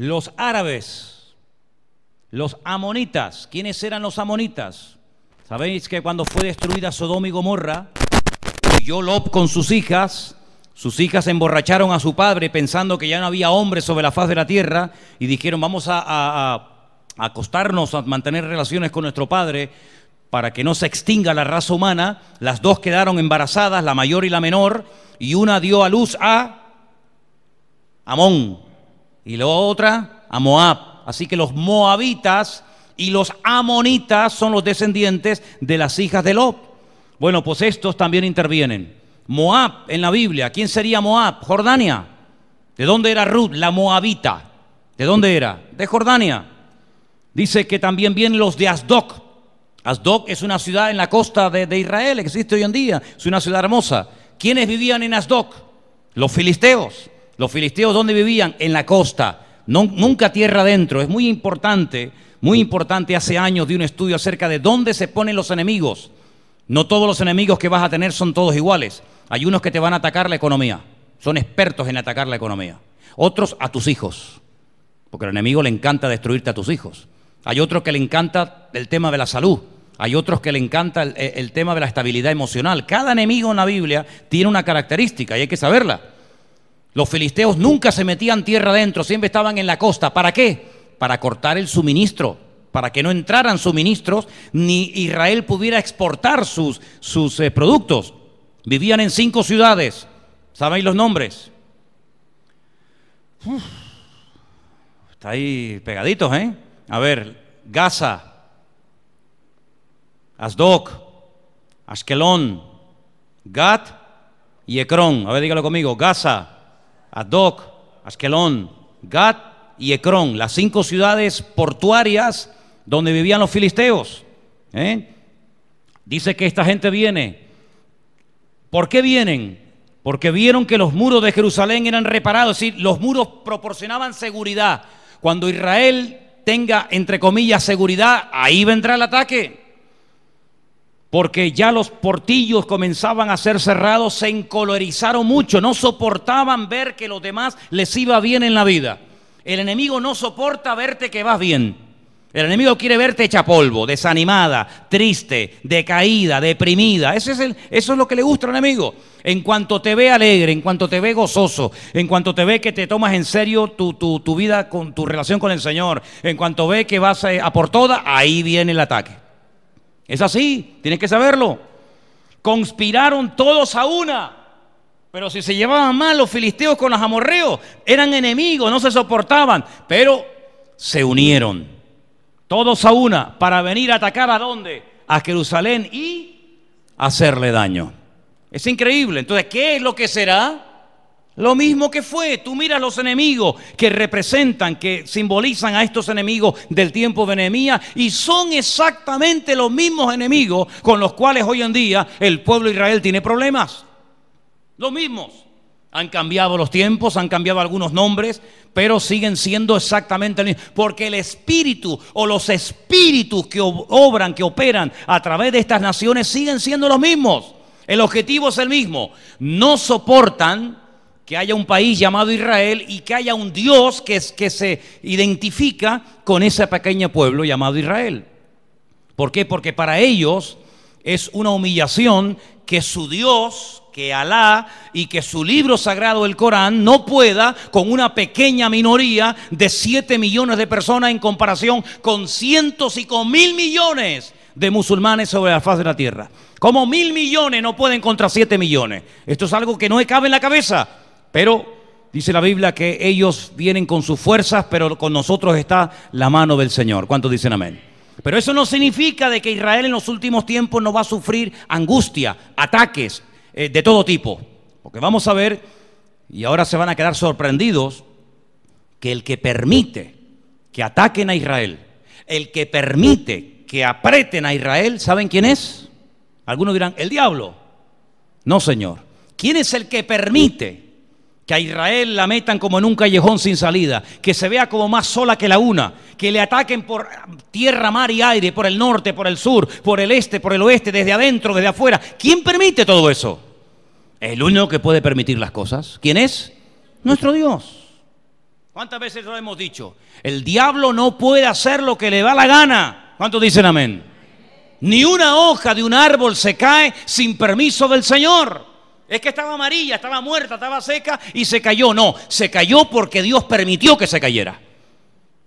A: Los árabes, los amonitas, ¿quiénes eran los amonitas? Sabéis que cuando fue destruida Sodoma y Gomorra, huyó con sus hijas, sus hijas emborracharon a su padre pensando que ya no había hombres sobre la faz de la tierra y dijeron vamos a acostarnos, a mantener relaciones con nuestro padre para que no se extinga la raza humana. Las dos quedaron embarazadas, la mayor y la menor, y una dio a luz a Amón. Y la otra a Moab. Así que los moabitas y los amonitas son los descendientes de las hijas de Lot. Bueno, pues estos también intervienen. Moab en la Biblia. ¿Quién sería Moab? Jordania. ¿De dónde era Ruth, la moabita? ¿De dónde era? De Jordania. Dice que también vienen los de Asdok. Asdok es una ciudad en la costa de, de Israel, existe hoy en día, es una ciudad hermosa. ¿Quiénes vivían en Asdok? Los filisteos. Los filisteos, ¿dónde vivían? En la costa, nunca tierra adentro. Es muy importante, muy importante hace años de un estudio acerca de dónde se ponen los enemigos. No todos los enemigos que vas a tener son todos iguales. Hay unos que te van a atacar la economía. Son expertos en atacar la economía. Otros a tus hijos. Porque al enemigo le encanta destruirte a tus hijos. Hay otros que le encanta el tema de la salud. Hay otros que le encanta el tema de la estabilidad emocional. Cada enemigo en la Biblia tiene una característica y hay que saberla. Los filisteos nunca se metían tierra adentro, siempre estaban en la costa. ¿Para qué? Para cortar el suministro, para que no entraran suministros, ni Israel pudiera exportar sus, sus eh, productos. Vivían en cinco ciudades. ¿Sabéis los nombres? está ahí pegaditos, ¿eh? A ver, Gaza, Asdok, Askelón, Gat y Ecrón. A ver, dígalo conmigo. Gaza, Adoc, Askelón, Gat y Ecrón, las cinco ciudades portuarias donde vivían los filisteos. ¿eh? Dice que esta gente viene. ¿Por qué vienen? Porque vieron que los muros de Jerusalén eran reparados, es decir, los muros proporcionaban seguridad. Cuando Israel tenga, entre comillas, seguridad, ahí vendrá el ataque porque ya los portillos comenzaban a ser cerrados, se encolerizaron mucho, no soportaban ver que los demás les iba bien en la vida. El enemigo no soporta verte que vas bien. El enemigo quiere verte hecha polvo, desanimada, triste, decaída, deprimida. Ese es el, eso es lo que le gusta al enemigo. En cuanto te ve alegre, en cuanto te ve gozoso, en cuanto te ve que te tomas en serio tu, vida con tu relación con el Señor, en cuanto ve que vas a, eh, a por toda, ahí viene el ataque. Es así, tienes que saberlo. Conspiraron todos a una. Pero si se llevaban mal los filisteos con los amorreos, eran enemigos, no se soportaban, pero se unieron. Todos a una para venir a atacar a dónde? A Jerusalén y hacerle daño. Es increíble. Entonces, ¿qué es lo que será? Lo mismo que fue, tú miras los enemigos que representan, que simbolizan a estos enemigos del tiempo de Enemía y son exactamente los mismos enemigos con los cuales hoy en día el pueblo de Israel tiene problemas. Los mismos. Han cambiado los tiempos, han cambiado algunos nombres, pero siguen siendo exactamente los mismos. Porque el espíritu o los espíritus que obran, que operan a través de estas naciones siguen siendo los mismos. El objetivo es el mismo. No soportan que haya un país llamado Israel y que haya un Dios que, es, que se identifica con ese pequeño pueblo llamado Israel. ¿Por qué? Porque para ellos es una humillación que su Dios, que Alá y que su libro sagrado, el Corán, no pueda con una pequeña minoría de 7 millones de personas en comparación con cientos y con mil millones de musulmanes sobre la faz de la tierra. Como mil millones no pueden contra 7 millones. Esto es algo que no cabe en la cabeza. Pero dice la Biblia que ellos vienen con sus fuerzas, pero con nosotros está la mano del Señor. ¿Cuántos dicen amén? Pero eso no significa de que Israel en los últimos tiempos no va a sufrir angustia, ataques eh, de todo tipo. Porque vamos a ver, y ahora se van a quedar sorprendidos, que el que permite que ataquen a Israel, el que permite que apreten a Israel, ¿saben quién es? Algunos dirán, el diablo. No, Señor. ¿Quién es el que permite que a Israel la metan como en un callejón sin salida, que se vea como más sola que la una, que le ataquen por tierra, mar y aire, por el norte, por el sur, por el este, por el oeste, desde adentro, desde afuera. ¿Quién permite todo eso? El único que puede permitir las cosas. ¿Quién es? Nuestro Dios. ¿Cuántas veces lo hemos dicho? El diablo no puede hacer lo que le da la gana. ¿Cuántos dicen amén? Ni una hoja de un árbol se cae sin permiso del Señor. Es que estaba amarilla, estaba muerta, estaba seca y se cayó. No, se cayó porque Dios permitió que se cayera.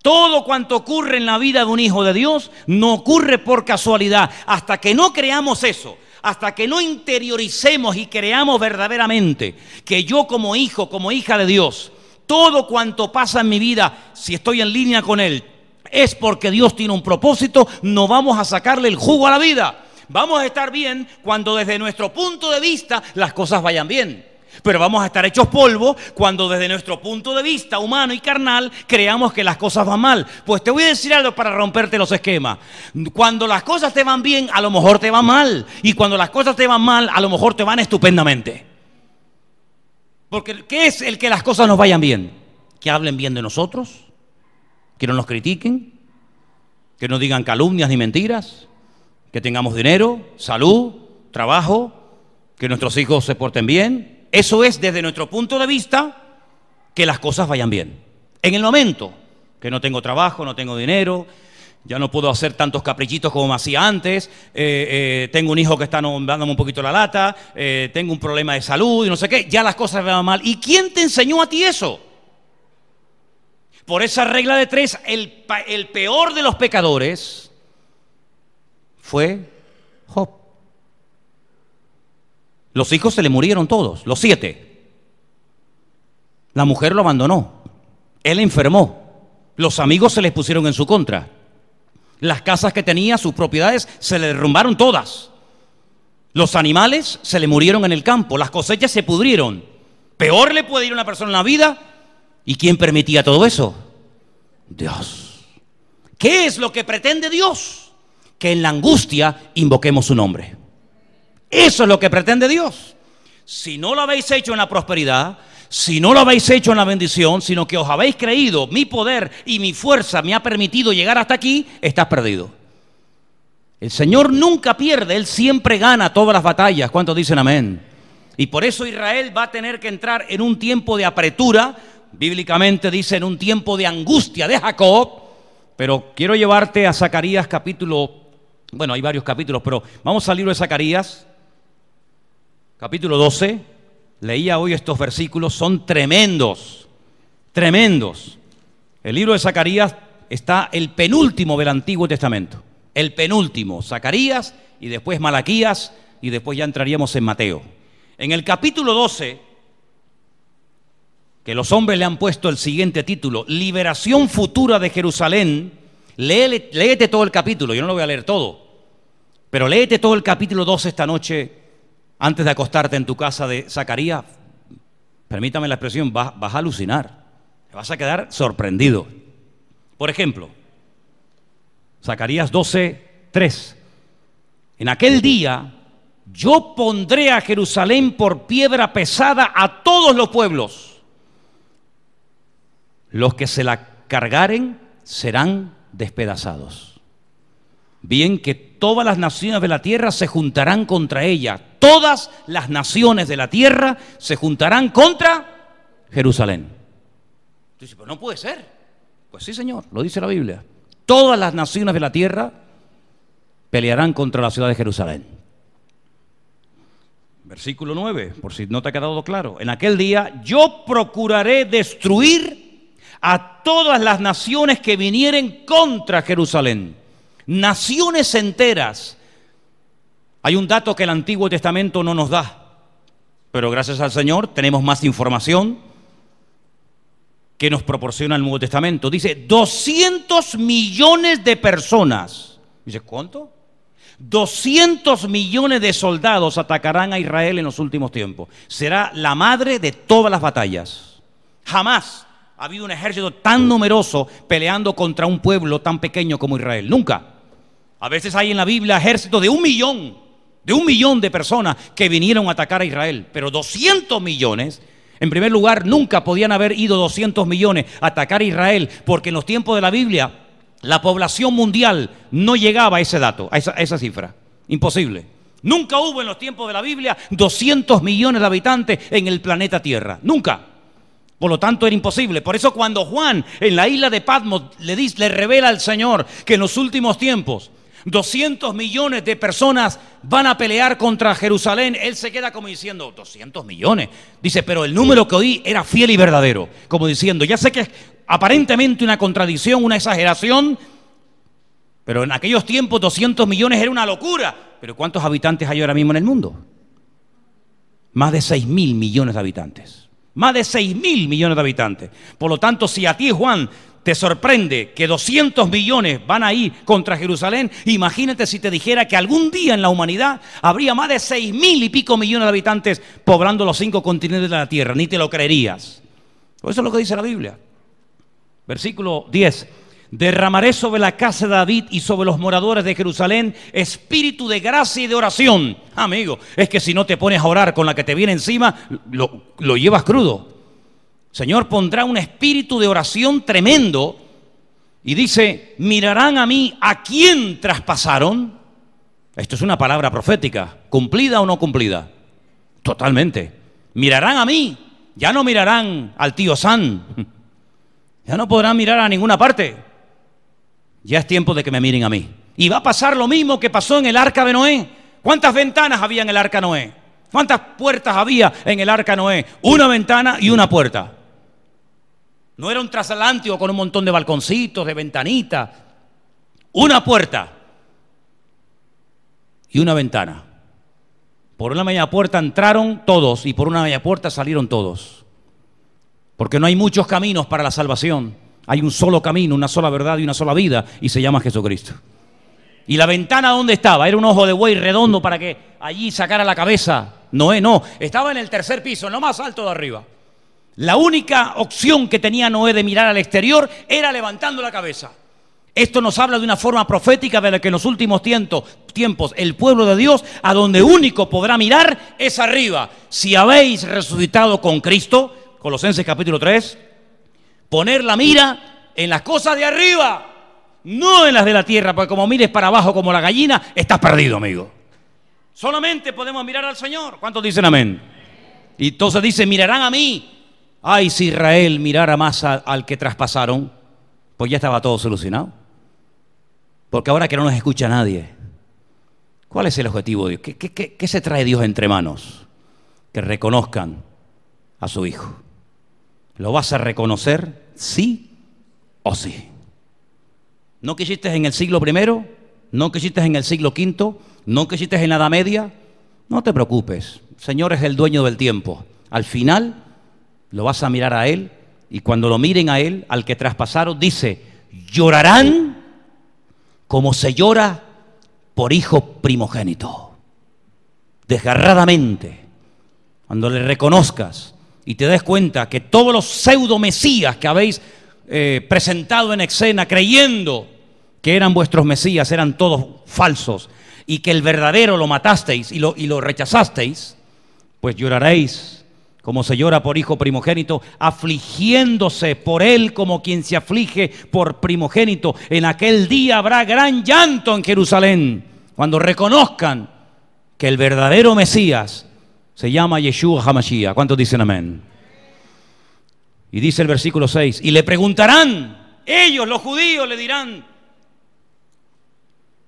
A: Todo cuanto ocurre en la vida de un hijo de Dios no ocurre por casualidad. Hasta que no creamos eso, hasta que no interioricemos y creamos verdaderamente que yo como hijo, como hija de Dios, todo cuanto pasa en mi vida, si estoy en línea con Él, es porque Dios tiene un propósito, no vamos a sacarle el jugo a la vida. Vamos a estar bien cuando desde nuestro punto de vista las cosas vayan bien. Pero vamos a estar hechos polvo cuando desde nuestro punto de vista humano y carnal creamos que las cosas van mal. Pues te voy a decir algo para romperte los esquemas. Cuando las cosas te van bien, a lo mejor te van mal. Y cuando las cosas te van mal, a lo mejor te van estupendamente. Porque ¿qué es el que las cosas nos vayan bien? Que hablen bien de nosotros, que no nos critiquen, que no digan calumnias ni mentiras, que tengamos dinero, salud, trabajo, que nuestros hijos se porten bien. Eso es desde nuestro punto de vista que las cosas vayan bien. En el momento que no tengo trabajo, no tengo dinero, ya no puedo hacer tantos caprichitos como me hacía antes, eh, eh, tengo un hijo que está dándome un poquito la lata, eh, tengo un problema de salud y no sé qué, ya las cosas van mal. ¿Y quién te enseñó a ti eso? Por esa regla de tres, el peor de los pecadores fue Job. Los hijos se le murieron todos, los siete. La mujer lo abandonó. Él enfermó. Los amigos se les pusieron en su contra. Las casas que tenía, sus propiedades, se le derrumbaron todas. Los animales se le murieron en el campo. Las cosechas se pudrieron. Peor le puede ir a una persona en la vida. ¿Y quién permitía todo eso? Dios. ¿Qué es lo que pretende Dios? que en la angustia invoquemos su nombre. Eso es lo que pretende Dios. Si no lo habéis hecho en la prosperidad, si no lo habéis hecho en la bendición, sino que os habéis creído, mi poder y mi fuerza me ha permitido llegar hasta aquí, estás perdido. El Señor nunca pierde, Él siempre gana todas las batallas. ¿Cuántos dicen amén? Y por eso Israel va a tener que entrar en un tiempo de apretura, bíblicamente dice en un tiempo de angustia de Jacob, pero quiero llevarte a Zacarías capítulo bueno, hay varios capítulos, pero vamos al libro de Zacarías, capítulo 12. Leía hoy estos versículos, son tremendos, tremendos. El libro de Zacarías está el penúltimo del Antiguo Testamento, el penúltimo, Zacarías y después Malaquías y después ya entraríamos en Mateo. En el capítulo 12, que los hombres le han puesto el siguiente título, Liberación Futura de Jerusalén, léete todo el capítulo, yo no lo voy a leer todo, pero léete todo el capítulo 12 esta noche antes de acostarte en tu casa de Zacarías. Permítame la expresión, vas, a alucinar. Te vas a quedar sorprendido. Por ejemplo, Zacarías 12, 3. En aquel día yo pondré a Jerusalén por piedra pesada a todos los pueblos. Los que se la cargaren serán despedazados. Bien que todas las naciones de la tierra se juntarán contra ella. Todas las naciones de la tierra se juntarán contra Jerusalén. Dice, pero no puede ser. Pues sí, Señor, lo dice la Biblia. Todas las naciones de la tierra pelearán contra la ciudad de Jerusalén. Versículo 9, por si no te ha quedado claro. En aquel día yo procuraré destruir a todas las naciones que vinieren contra Jerusalén Naciones enteras. Hay un dato que el Antiguo Testamento no nos da, pero gracias al Señor tenemos más información que nos proporciona el Nuevo Testamento. Dice, 200 millones de personas. Dice, ¿cuánto? 200 millones de soldados atacarán a Israel en los últimos tiempos. Será la madre de todas las batallas. Jamás ha habido un ejército tan numeroso peleando contra un pueblo tan pequeño como Israel. Nunca. A veces hay en la Biblia ejércitos de un millón, de un millón de personas que vinieron a atacar a Israel, pero 200 millones. En primer lugar, nunca podían haber ido 200 millones a atacar a Israel, porque en los tiempos de la Biblia la población mundial no llegaba a ese dato, a esa, cifra. Imposible. Nunca hubo en los tiempos de la Biblia 200 millones de habitantes en el planeta Tierra. Nunca. Por lo tanto, era imposible. Por eso cuando Juan en la isla de Patmos le, le revela al Señor que en los últimos tiempos 200 millones de personas van a pelear contra Jerusalén. Él se queda como diciendo, 200 millones. Dice, pero el número que oí era fiel y verdadero. Como diciendo, ya sé que es aparentemente una contradicción, una exageración, pero en aquellos tiempos 200 millones era una locura. Pero ¿cuántos habitantes hay ahora mismo en el mundo? Más de 6 mil millones de habitantes. Más de 6 mil millones de habitantes. Por lo tanto, si a ti, Juan, te sorprende que 200 millones van a ir contra Jerusalén. Imagínate si te dijera que algún día en la humanidad habría más de 6 mil y pico millones de habitantes poblando los cinco continentes de la tierra. Ni te lo creerías. Pues eso es lo que dice la Biblia. Versículo 10. Derramaré sobre la casa de David y sobre los moradores de Jerusalén espíritu de gracia y de oración. Amigo, es que si no te pones a orar con la que te viene encima, lo llevas crudo. Señor pondrá un espíritu de oración tremendo y dice, mirarán a mí a quien traspasaron. Esto es una palabra profética, cumplida o no cumplida. Totalmente. Mirarán a mí, ya no mirarán al tío San, ya no podrán mirar a ninguna parte. Ya es tiempo de que me miren a mí. Y va a pasar lo mismo que pasó en el arca de Noé. ¿Cuántas ventanas había en el arca Noé? ¿Cuántas puertas había en el arca Noé? Una ventana y una puerta. No era un trasatlántico con un montón de balconcitos, de ventanitas. Una puerta y una ventana. Por una media puerta entraron todos y por una media puerta salieron todos. Porque no hay muchos caminos para la salvación. Hay un solo camino, una sola verdad y una sola vida y se llama Jesucristo. Y la ventana dónde estaba era un ojo de buey redondo para que allí sacara la cabeza. Noé no, estaba en el tercer piso, en lo más alto de arriba. La única opción que tenía Noé de mirar al exterior era levantando la cabeza. Esto nos habla de una forma profética de la que en los últimos tiempos el pueblo de Dios, a donde único podrá mirar, es arriba. Si habéis resucitado con Cristo, Colosenses capítulo 3, poner la mira en las cosas de arriba, no en las de la tierra, porque como mires para abajo como la gallina, estás perdido, amigo. Solamente podemos mirar al Señor. ¿Cuántos dicen amén? Y entonces dice, mirarán a mí, ay, si Israel mirara más al que traspasaron, pues ya estaba todo solucionado. Porque ahora que no nos escucha nadie, ¿cuál es el objetivo de Dios? ¿Qué, se trae Dios entre manos? Que reconozcan a su Hijo. ¿Lo vas a reconocer sí o sí? No quisiste en el siglo primero, no quisiste en el siglo quinto, no quisiste en la Edad Media. No te preocupes, Señor es el dueño del tiempo. Al final lo vas a mirar a Él y cuando lo miren a Él, al que traspasaron, dice, llorarán como se llora por hijo primogénito, desgarradamente, cuando le reconozcas y te des cuenta que todos los pseudo mesías que habéis eh, presentado en escena creyendo que eran vuestros mesías eran todos falsos y que el verdadero lo matasteis y lo, y lo rechazasteis, pues lloraréis como se llora por hijo primogénito, afligiéndose por él como quien se aflige por primogénito. En aquel día habrá gran llanto en Jerusalén, cuando reconozcan que el verdadero Mesías se llama Yeshua Hamashiach. ¿Cuántos dicen amén? Y dice el versículo 6, y le preguntarán, ellos los judíos le dirán,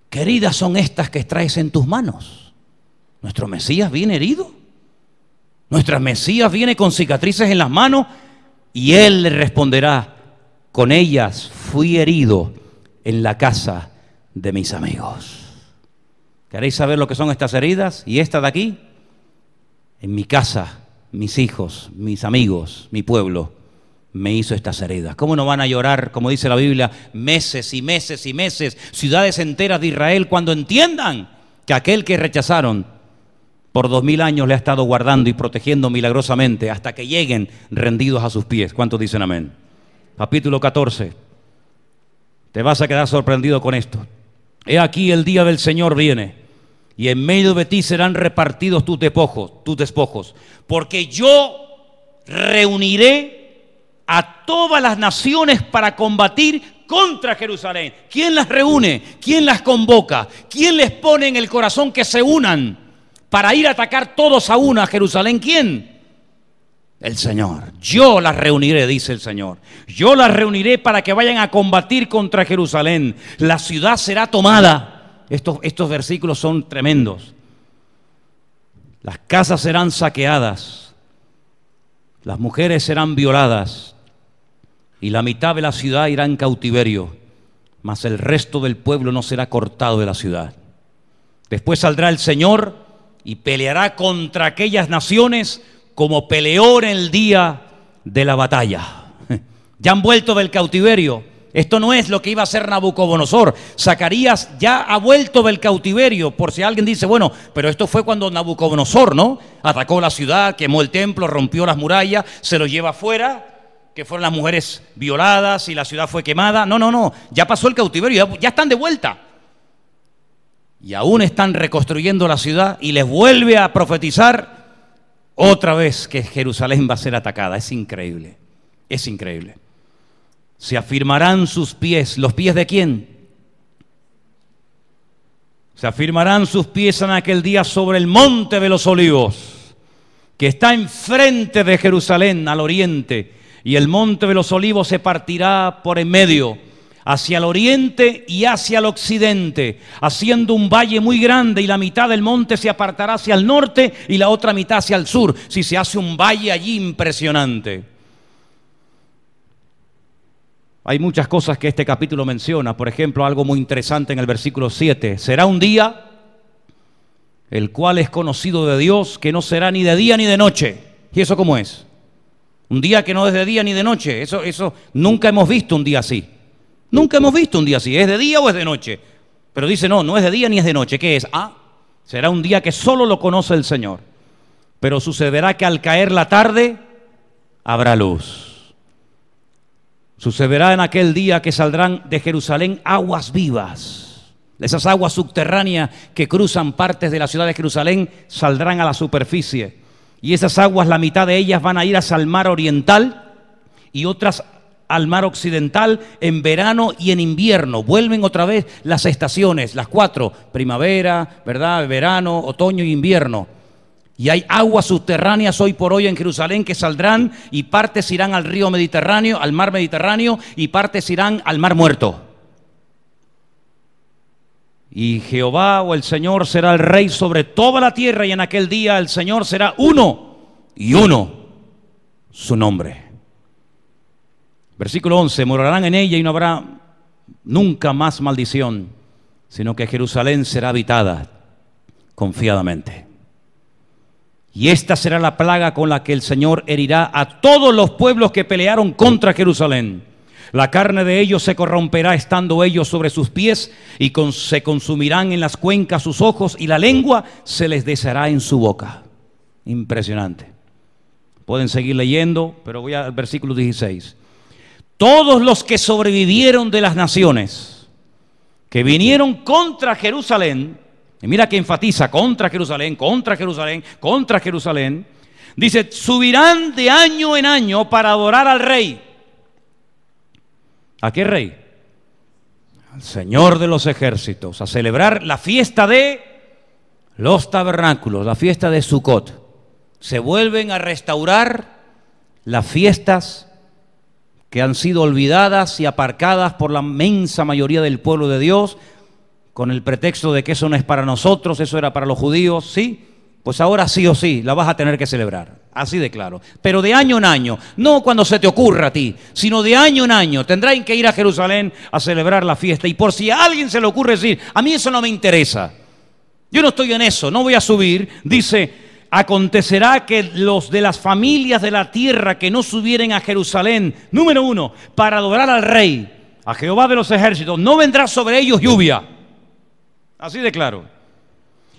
A: queridas son estas que traes en tus manos. Nuestro Mesías viene herido Nuestras Mesías viene con cicatrices en las manos y Él le responderá, con ellas fui herido en la casa de mis amigos. ¿Queréis saber lo que son estas heridas y esta de aquí? En mi casa, mis hijos, mis amigos, mi pueblo me hizo estas heridas. ¿Cómo no van a llorar, como dice la Biblia, meses y meses y meses, ciudades enteras de Israel, cuando entiendan que aquel que rechazaron por dos mil años le ha estado guardando y protegiendo milagrosamente hasta que lleguen rendidos a sus pies. ¿Cuántos dicen amén? Capítulo 14. Te vas a quedar sorprendido con esto. He aquí el día del Señor viene y en medio de ti serán repartidos tus despojos, tus despojos, porque yo reuniré a todas las naciones para combatir contra Jerusalén. ¿Quién las reúne? ¿Quién las convoca? ¿Quién les pone en el corazón que se unan? para ir a atacar todos a una a Jerusalén. ¿Quién? El Señor. Yo las reuniré, dice el Señor. Yo las reuniré para que vayan a combatir contra Jerusalén. La ciudad será tomada. Estos, estos versículos son tremendos. Las casas serán saqueadas. Las mujeres serán violadas. Y la mitad de la ciudad irá en cautiverio. Mas el resto del pueblo no será cortado de la ciudad. Después saldrá el Señor y peleará contra aquellas naciones como peleó en el día de la batalla. Ya han vuelto del cautiverio. Esto no es lo que iba a hacer Nabucodonosor. Zacarías ya ha vuelto del cautiverio, por si alguien dice, bueno, pero esto fue cuando Nabucodonosor, ¿no? Atacó la ciudad, quemó el templo, rompió las murallas, se lo lleva afuera, que fueron las mujeres violadas y la ciudad fue quemada. No, no, no, ya pasó el cautiverio, ya están de vuelta y aún están reconstruyendo la ciudad y les vuelve a profetizar otra vez que Jerusalén va a ser atacada. Es increíble, es increíble. Se afirmarán sus pies. ¿Los pies de quién? Se afirmarán sus pies en aquel día sobre el monte de los olivos, que está enfrente de Jerusalén al oriente, y el monte de los olivos se partirá por en medio hacia el oriente y hacia el occidente, haciendo un valle muy grande y la mitad del monte se apartará hacia el norte y la otra mitad hacia el sur, si se hace un valle allí impresionante. Hay muchas cosas que este capítulo menciona, por ejemplo, algo muy interesante en el versículo 7, será un día el cual es conocido de Dios que no será ni de día ni de noche. ¿Y eso cómo es? Un día que no es de día ni de noche. Eso, eso nunca hemos visto un día así. Nunca hemos visto un día así. ¿Es de día o es de noche? Pero dice, no, no es de día ni es de noche. ¿Qué es? Ah, será un día que solo lo conoce el Señor. Pero sucederá que al caer la tarde habrá luz. Sucederá en aquel día que saldrán de Jerusalén aguas vivas. Esas aguas subterráneas que cruzan partes de la ciudad de Jerusalén saldrán a la superficie. Y esas aguas, la mitad de ellas van a ir hasta el mar oriental y otras al mar occidental en verano y en invierno. Vuelven otra vez las estaciones, las cuatro, primavera, ¿verdad? Verano, otoño y invierno. Y hay aguas subterráneas hoy por hoy en Jerusalén que saldrán y partes irán al río Mediterráneo, al mar Mediterráneo y partes irán al mar muerto. Y Jehová o el Señor será el rey sobre toda la tierra y en aquel día el Señor será uno y uno su nombre. Versículo 11, morarán en ella y no habrá nunca más maldición, sino que Jerusalén será habitada confiadamente. Y esta será la plaga con la que el Señor herirá a todos los pueblos que pelearon contra Jerusalén. La carne de ellos se corromperá estando ellos sobre sus pies y se consumirán en las cuencas sus ojos y la lengua se les deshará en su boca. Impresionante. Pueden seguir leyendo, pero voy al versículo 16 todos los que sobrevivieron de las naciones que vinieron contra Jerusalén, y mira que enfatiza, contra Jerusalén, contra Jerusalén, contra Jerusalén, dice, subirán de año en año para adorar al rey. ¿A qué rey? Al Señor de los ejércitos, a celebrar la fiesta de los tabernáculos, la fiesta de Sucot. Se vuelven a restaurar las fiestas que han sido olvidadas y aparcadas por la inmensa mayoría del pueblo de Dios, con el pretexto de que eso no es para nosotros, eso era para los judíos, sí, pues ahora sí o sí la vas a tener que celebrar, así de claro. Pero de año en año, no cuando se te ocurra a ti, sino de año en año, tendrán que ir a Jerusalén a celebrar la fiesta. Y por si a alguien se le ocurre decir, a mí eso no me interesa, yo no estoy en eso, no voy a subir, dice acontecerá que los de las familias de la tierra que no subieren a Jerusalén, número uno, para adorar al rey, a Jehová de los ejércitos, no vendrá sobre ellos lluvia. Así de claro.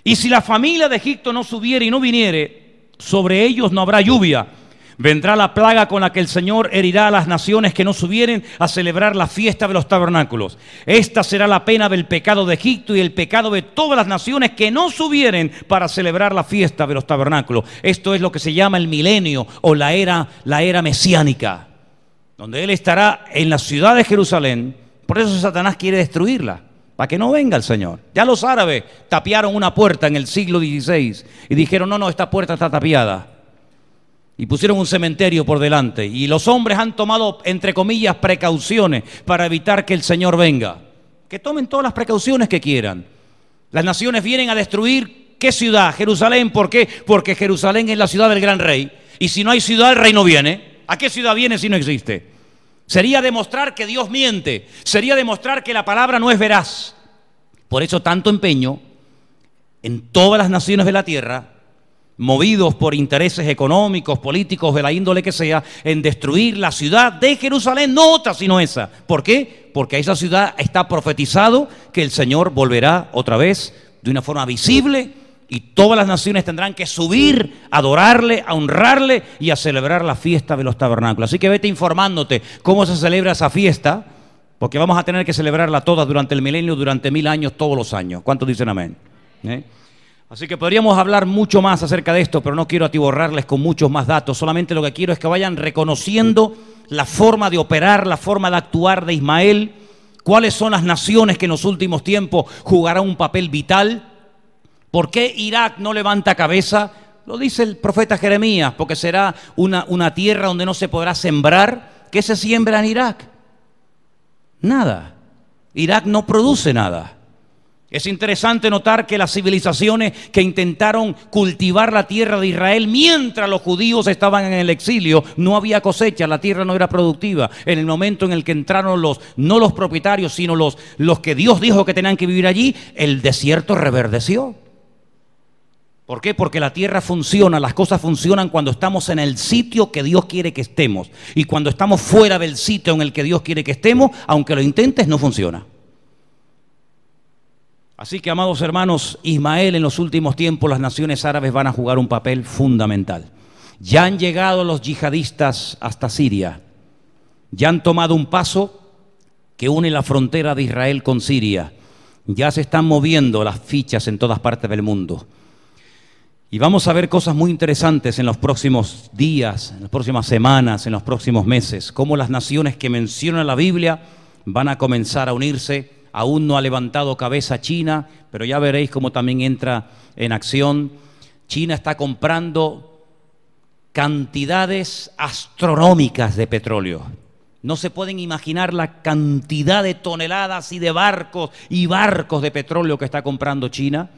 A: Y si la familia de Egipto no subiere y no viniere, sobre ellos no habrá lluvia Vendrá la plaga con la que el Señor herirá a las naciones que no subieren a celebrar la fiesta de los tabernáculos. Esta será la pena del pecado de Egipto y el pecado de todas las naciones que no subieren para celebrar la fiesta de los tabernáculos. Esto es lo que se llama el milenio o la era, la era mesiánica, donde Él estará en la ciudad de Jerusalén. Por eso Satanás quiere destruirla para que no venga el Señor. Ya los árabes tapiaron una puerta en el siglo XVI y dijeron, no, no, esta puerta está tapiada y pusieron un cementerio por delante. Y los hombres han tomado, entre comillas, precauciones para evitar que el Señor venga. Que tomen todas las precauciones que quieran. Las naciones vienen a destruir qué ciudad, Jerusalén, ¿por qué? Porque Jerusalén es la ciudad del gran rey. Y si no hay ciudad, el rey no viene. ¿A qué ciudad viene si no existe? Sería demostrar que Dios miente. Sería demostrar que la palabra no es veraz. Por eso tanto empeño en todas las naciones de la tierra movidos por intereses económicos, políticos, de la índole que sea, en destruir la ciudad de Jerusalén, no otra sino esa. ¿Por qué? Porque a esa ciudad está profetizado que el Señor volverá otra vez de una forma visible y todas las naciones tendrán que subir adorarle, a honrarle y a celebrar la fiesta de los tabernáculos. Así que vete informándote cómo se celebra esa fiesta, porque vamos a tener que celebrarla todas durante el milenio, durante mil años, todos los años. ¿Cuántos dicen amén? ¿Eh? Así que podríamos hablar mucho más acerca de esto, pero no quiero atiborrarles con muchos más datos. Solamente lo que quiero es que vayan reconociendo la forma de operar, la forma de actuar de Ismael, cuáles son las naciones que en los últimos tiempos jugarán un papel vital, por qué Irak no levanta cabeza. Lo dice el profeta Jeremías, porque será una, una tierra donde no se podrá sembrar. ¿Qué se siembra en Irak? Nada. Irak no produce nada. Es interesante notar que las civilizaciones que intentaron cultivar la tierra de Israel mientras los judíos estaban en el exilio, no había cosecha, la tierra no era productiva. En el momento en el que entraron los, no los propietarios, sino los, los que Dios dijo que tenían que vivir allí, el desierto reverdeció. ¿Por qué? Porque la tierra funciona, las cosas funcionan cuando estamos en el sitio que Dios quiere que estemos. Y cuando estamos fuera del sitio en el que Dios quiere que estemos, aunque lo intentes, no funciona. Así que, amados hermanos, Ismael en los últimos tiempos las naciones árabes van a jugar un papel fundamental. Ya han llegado los yihadistas hasta Siria. Ya han tomado un paso que une la frontera de Israel con Siria. Ya se están moviendo las fichas en todas partes del mundo. Y vamos a ver cosas muy interesantes en los próximos días, en las próximas semanas, en los próximos meses, cómo las naciones que menciona la Biblia van a comenzar a unirse Aún no ha levantado cabeza China, pero ya veréis cómo también entra en acción. China está comprando cantidades astronómicas de petróleo. No se pueden imaginar la cantidad de toneladas y de barcos y barcos de petróleo que está comprando China,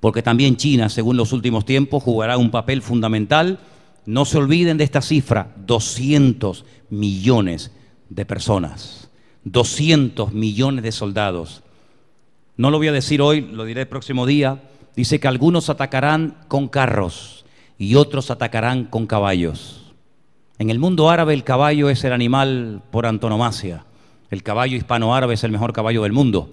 A: porque también China, según los últimos tiempos, jugará un papel fundamental. No se olviden de esta cifra, 200 millones de personas. 200 millones de soldados. No lo voy a decir hoy, lo diré el próximo día. Dice que algunos atacarán con carros y otros atacarán con caballos. En el mundo árabe el caballo es el animal por antonomasia. El caballo hispano-árabe es el mejor caballo del mundo.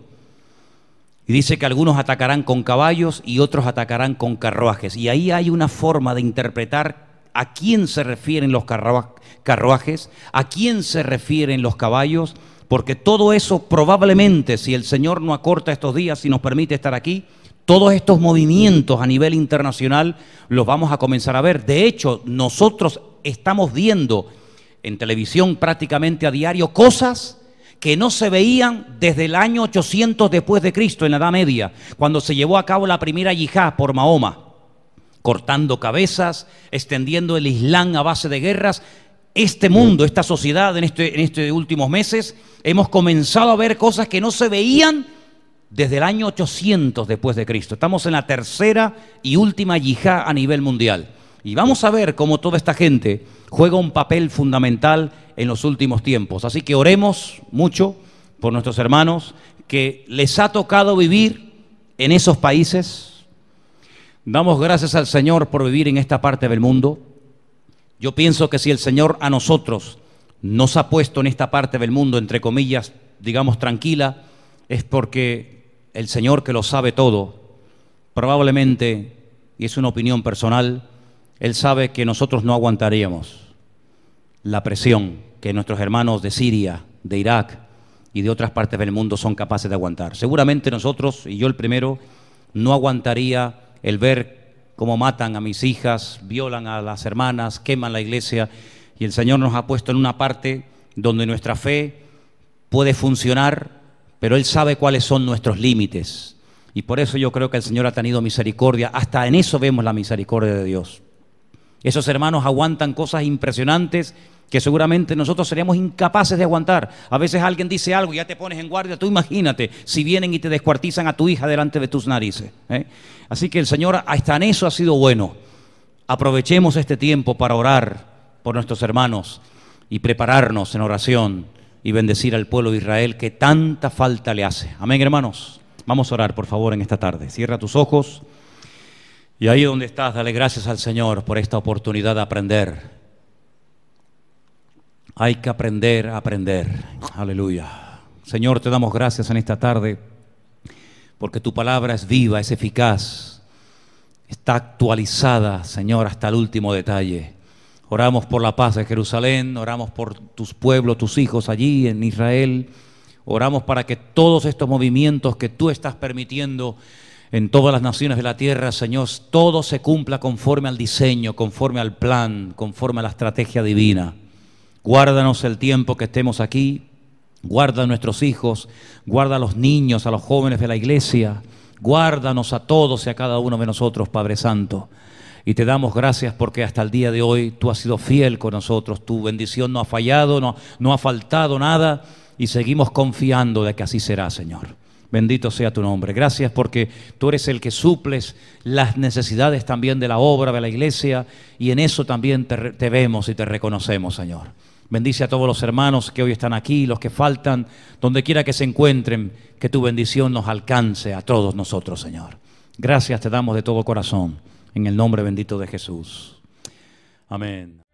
A: Y dice que algunos atacarán con caballos y otros atacarán con carruajes. Y ahí hay una forma de interpretar a quién se refieren los carruajes, a quién se refieren los caballos porque todo eso probablemente, si el Señor no acorta estos días y nos permite estar aquí, todos estos movimientos a nivel internacional los vamos a comenzar a ver. De hecho, nosotros estamos viendo en televisión prácticamente a diario cosas que no se veían desde el año 800 después de Cristo en la Edad Media, cuando se llevó a cabo la primera yihad por Mahoma, cortando cabezas, extendiendo el Islam a base de guerras, este mundo, esta sociedad en, este, estos últimos meses, hemos comenzado a ver cosas que no se veían desde el año 800 después de Cristo. Estamos en la tercera y última yihad a nivel mundial. Y vamos a ver cómo toda esta gente juega un papel fundamental en los últimos tiempos. Así que oremos mucho por nuestros hermanos que les ha tocado vivir en esos países. Damos gracias al Señor por vivir en esta parte del mundo. Yo pienso que si el Señor a nosotros nos ha puesto en esta parte del mundo, entre comillas, digamos tranquila, es porque el Señor que lo sabe todo, probablemente, y es una opinión personal, Él sabe que nosotros no aguantaríamos la presión que nuestros hermanos de Siria, de Irak y de otras partes del mundo son capaces de aguantar. Seguramente nosotros, y yo el primero, no aguantaría el ver Cómo matan a mis hijas, violan a las hermanas, queman la iglesia. Y el Señor nos ha puesto en una parte donde nuestra fe puede funcionar, pero Él sabe cuáles son nuestros límites. Y por eso yo creo que el Señor ha tenido misericordia. Hasta en eso vemos la misericordia de Dios. Esos hermanos aguantan cosas impresionantes que seguramente nosotros seríamos incapaces de aguantar. A veces alguien dice algo y ya te pones en guardia. Tú imagínate si vienen y te descuartizan a tu hija delante de tus narices. ¿eh? Así que el Señor hasta en eso ha sido bueno. Aprovechemos este tiempo para orar por nuestros hermanos y prepararnos en oración y bendecir al pueblo de Israel que tanta falta le hace. Amén, hermanos. Vamos a orar, por favor, en esta tarde. Cierra tus ojos y ahí donde estás, dale gracias al Señor por esta oportunidad de aprender hay que aprender a aprender. Aleluya. Señor, te damos gracias en esta tarde porque tu palabra es viva, es eficaz, está actualizada, Señor, hasta el último detalle. Oramos por la paz de Jerusalén, oramos por tus pueblos, tus hijos allí en Israel. Oramos para que todos estos movimientos que tú estás permitiendo en todas las naciones de la tierra, Señor, todo se cumpla conforme al diseño, conforme al plan, conforme a la estrategia divina. Guárdanos el tiempo que estemos aquí, guarda a nuestros hijos, guarda a los niños, a los jóvenes de la iglesia, guárdanos a todos y a cada uno de nosotros, Padre Santo. Y te damos gracias porque hasta el día de hoy tú has sido fiel con nosotros, tu bendición no ha fallado, no, ha faltado nada y seguimos confiando de que así será, Señor. Bendito sea tu nombre. Gracias porque tú eres el que suples las necesidades también de la obra, de la iglesia, y en eso también te, te vemos y te reconocemos, Señor. Bendice a todos los hermanos que hoy están aquí, los que faltan, donde quiera que se encuentren, que tu bendición nos alcance a todos nosotros, Señor. Gracias te damos de todo corazón, en el nombre bendito de Jesús. Amén.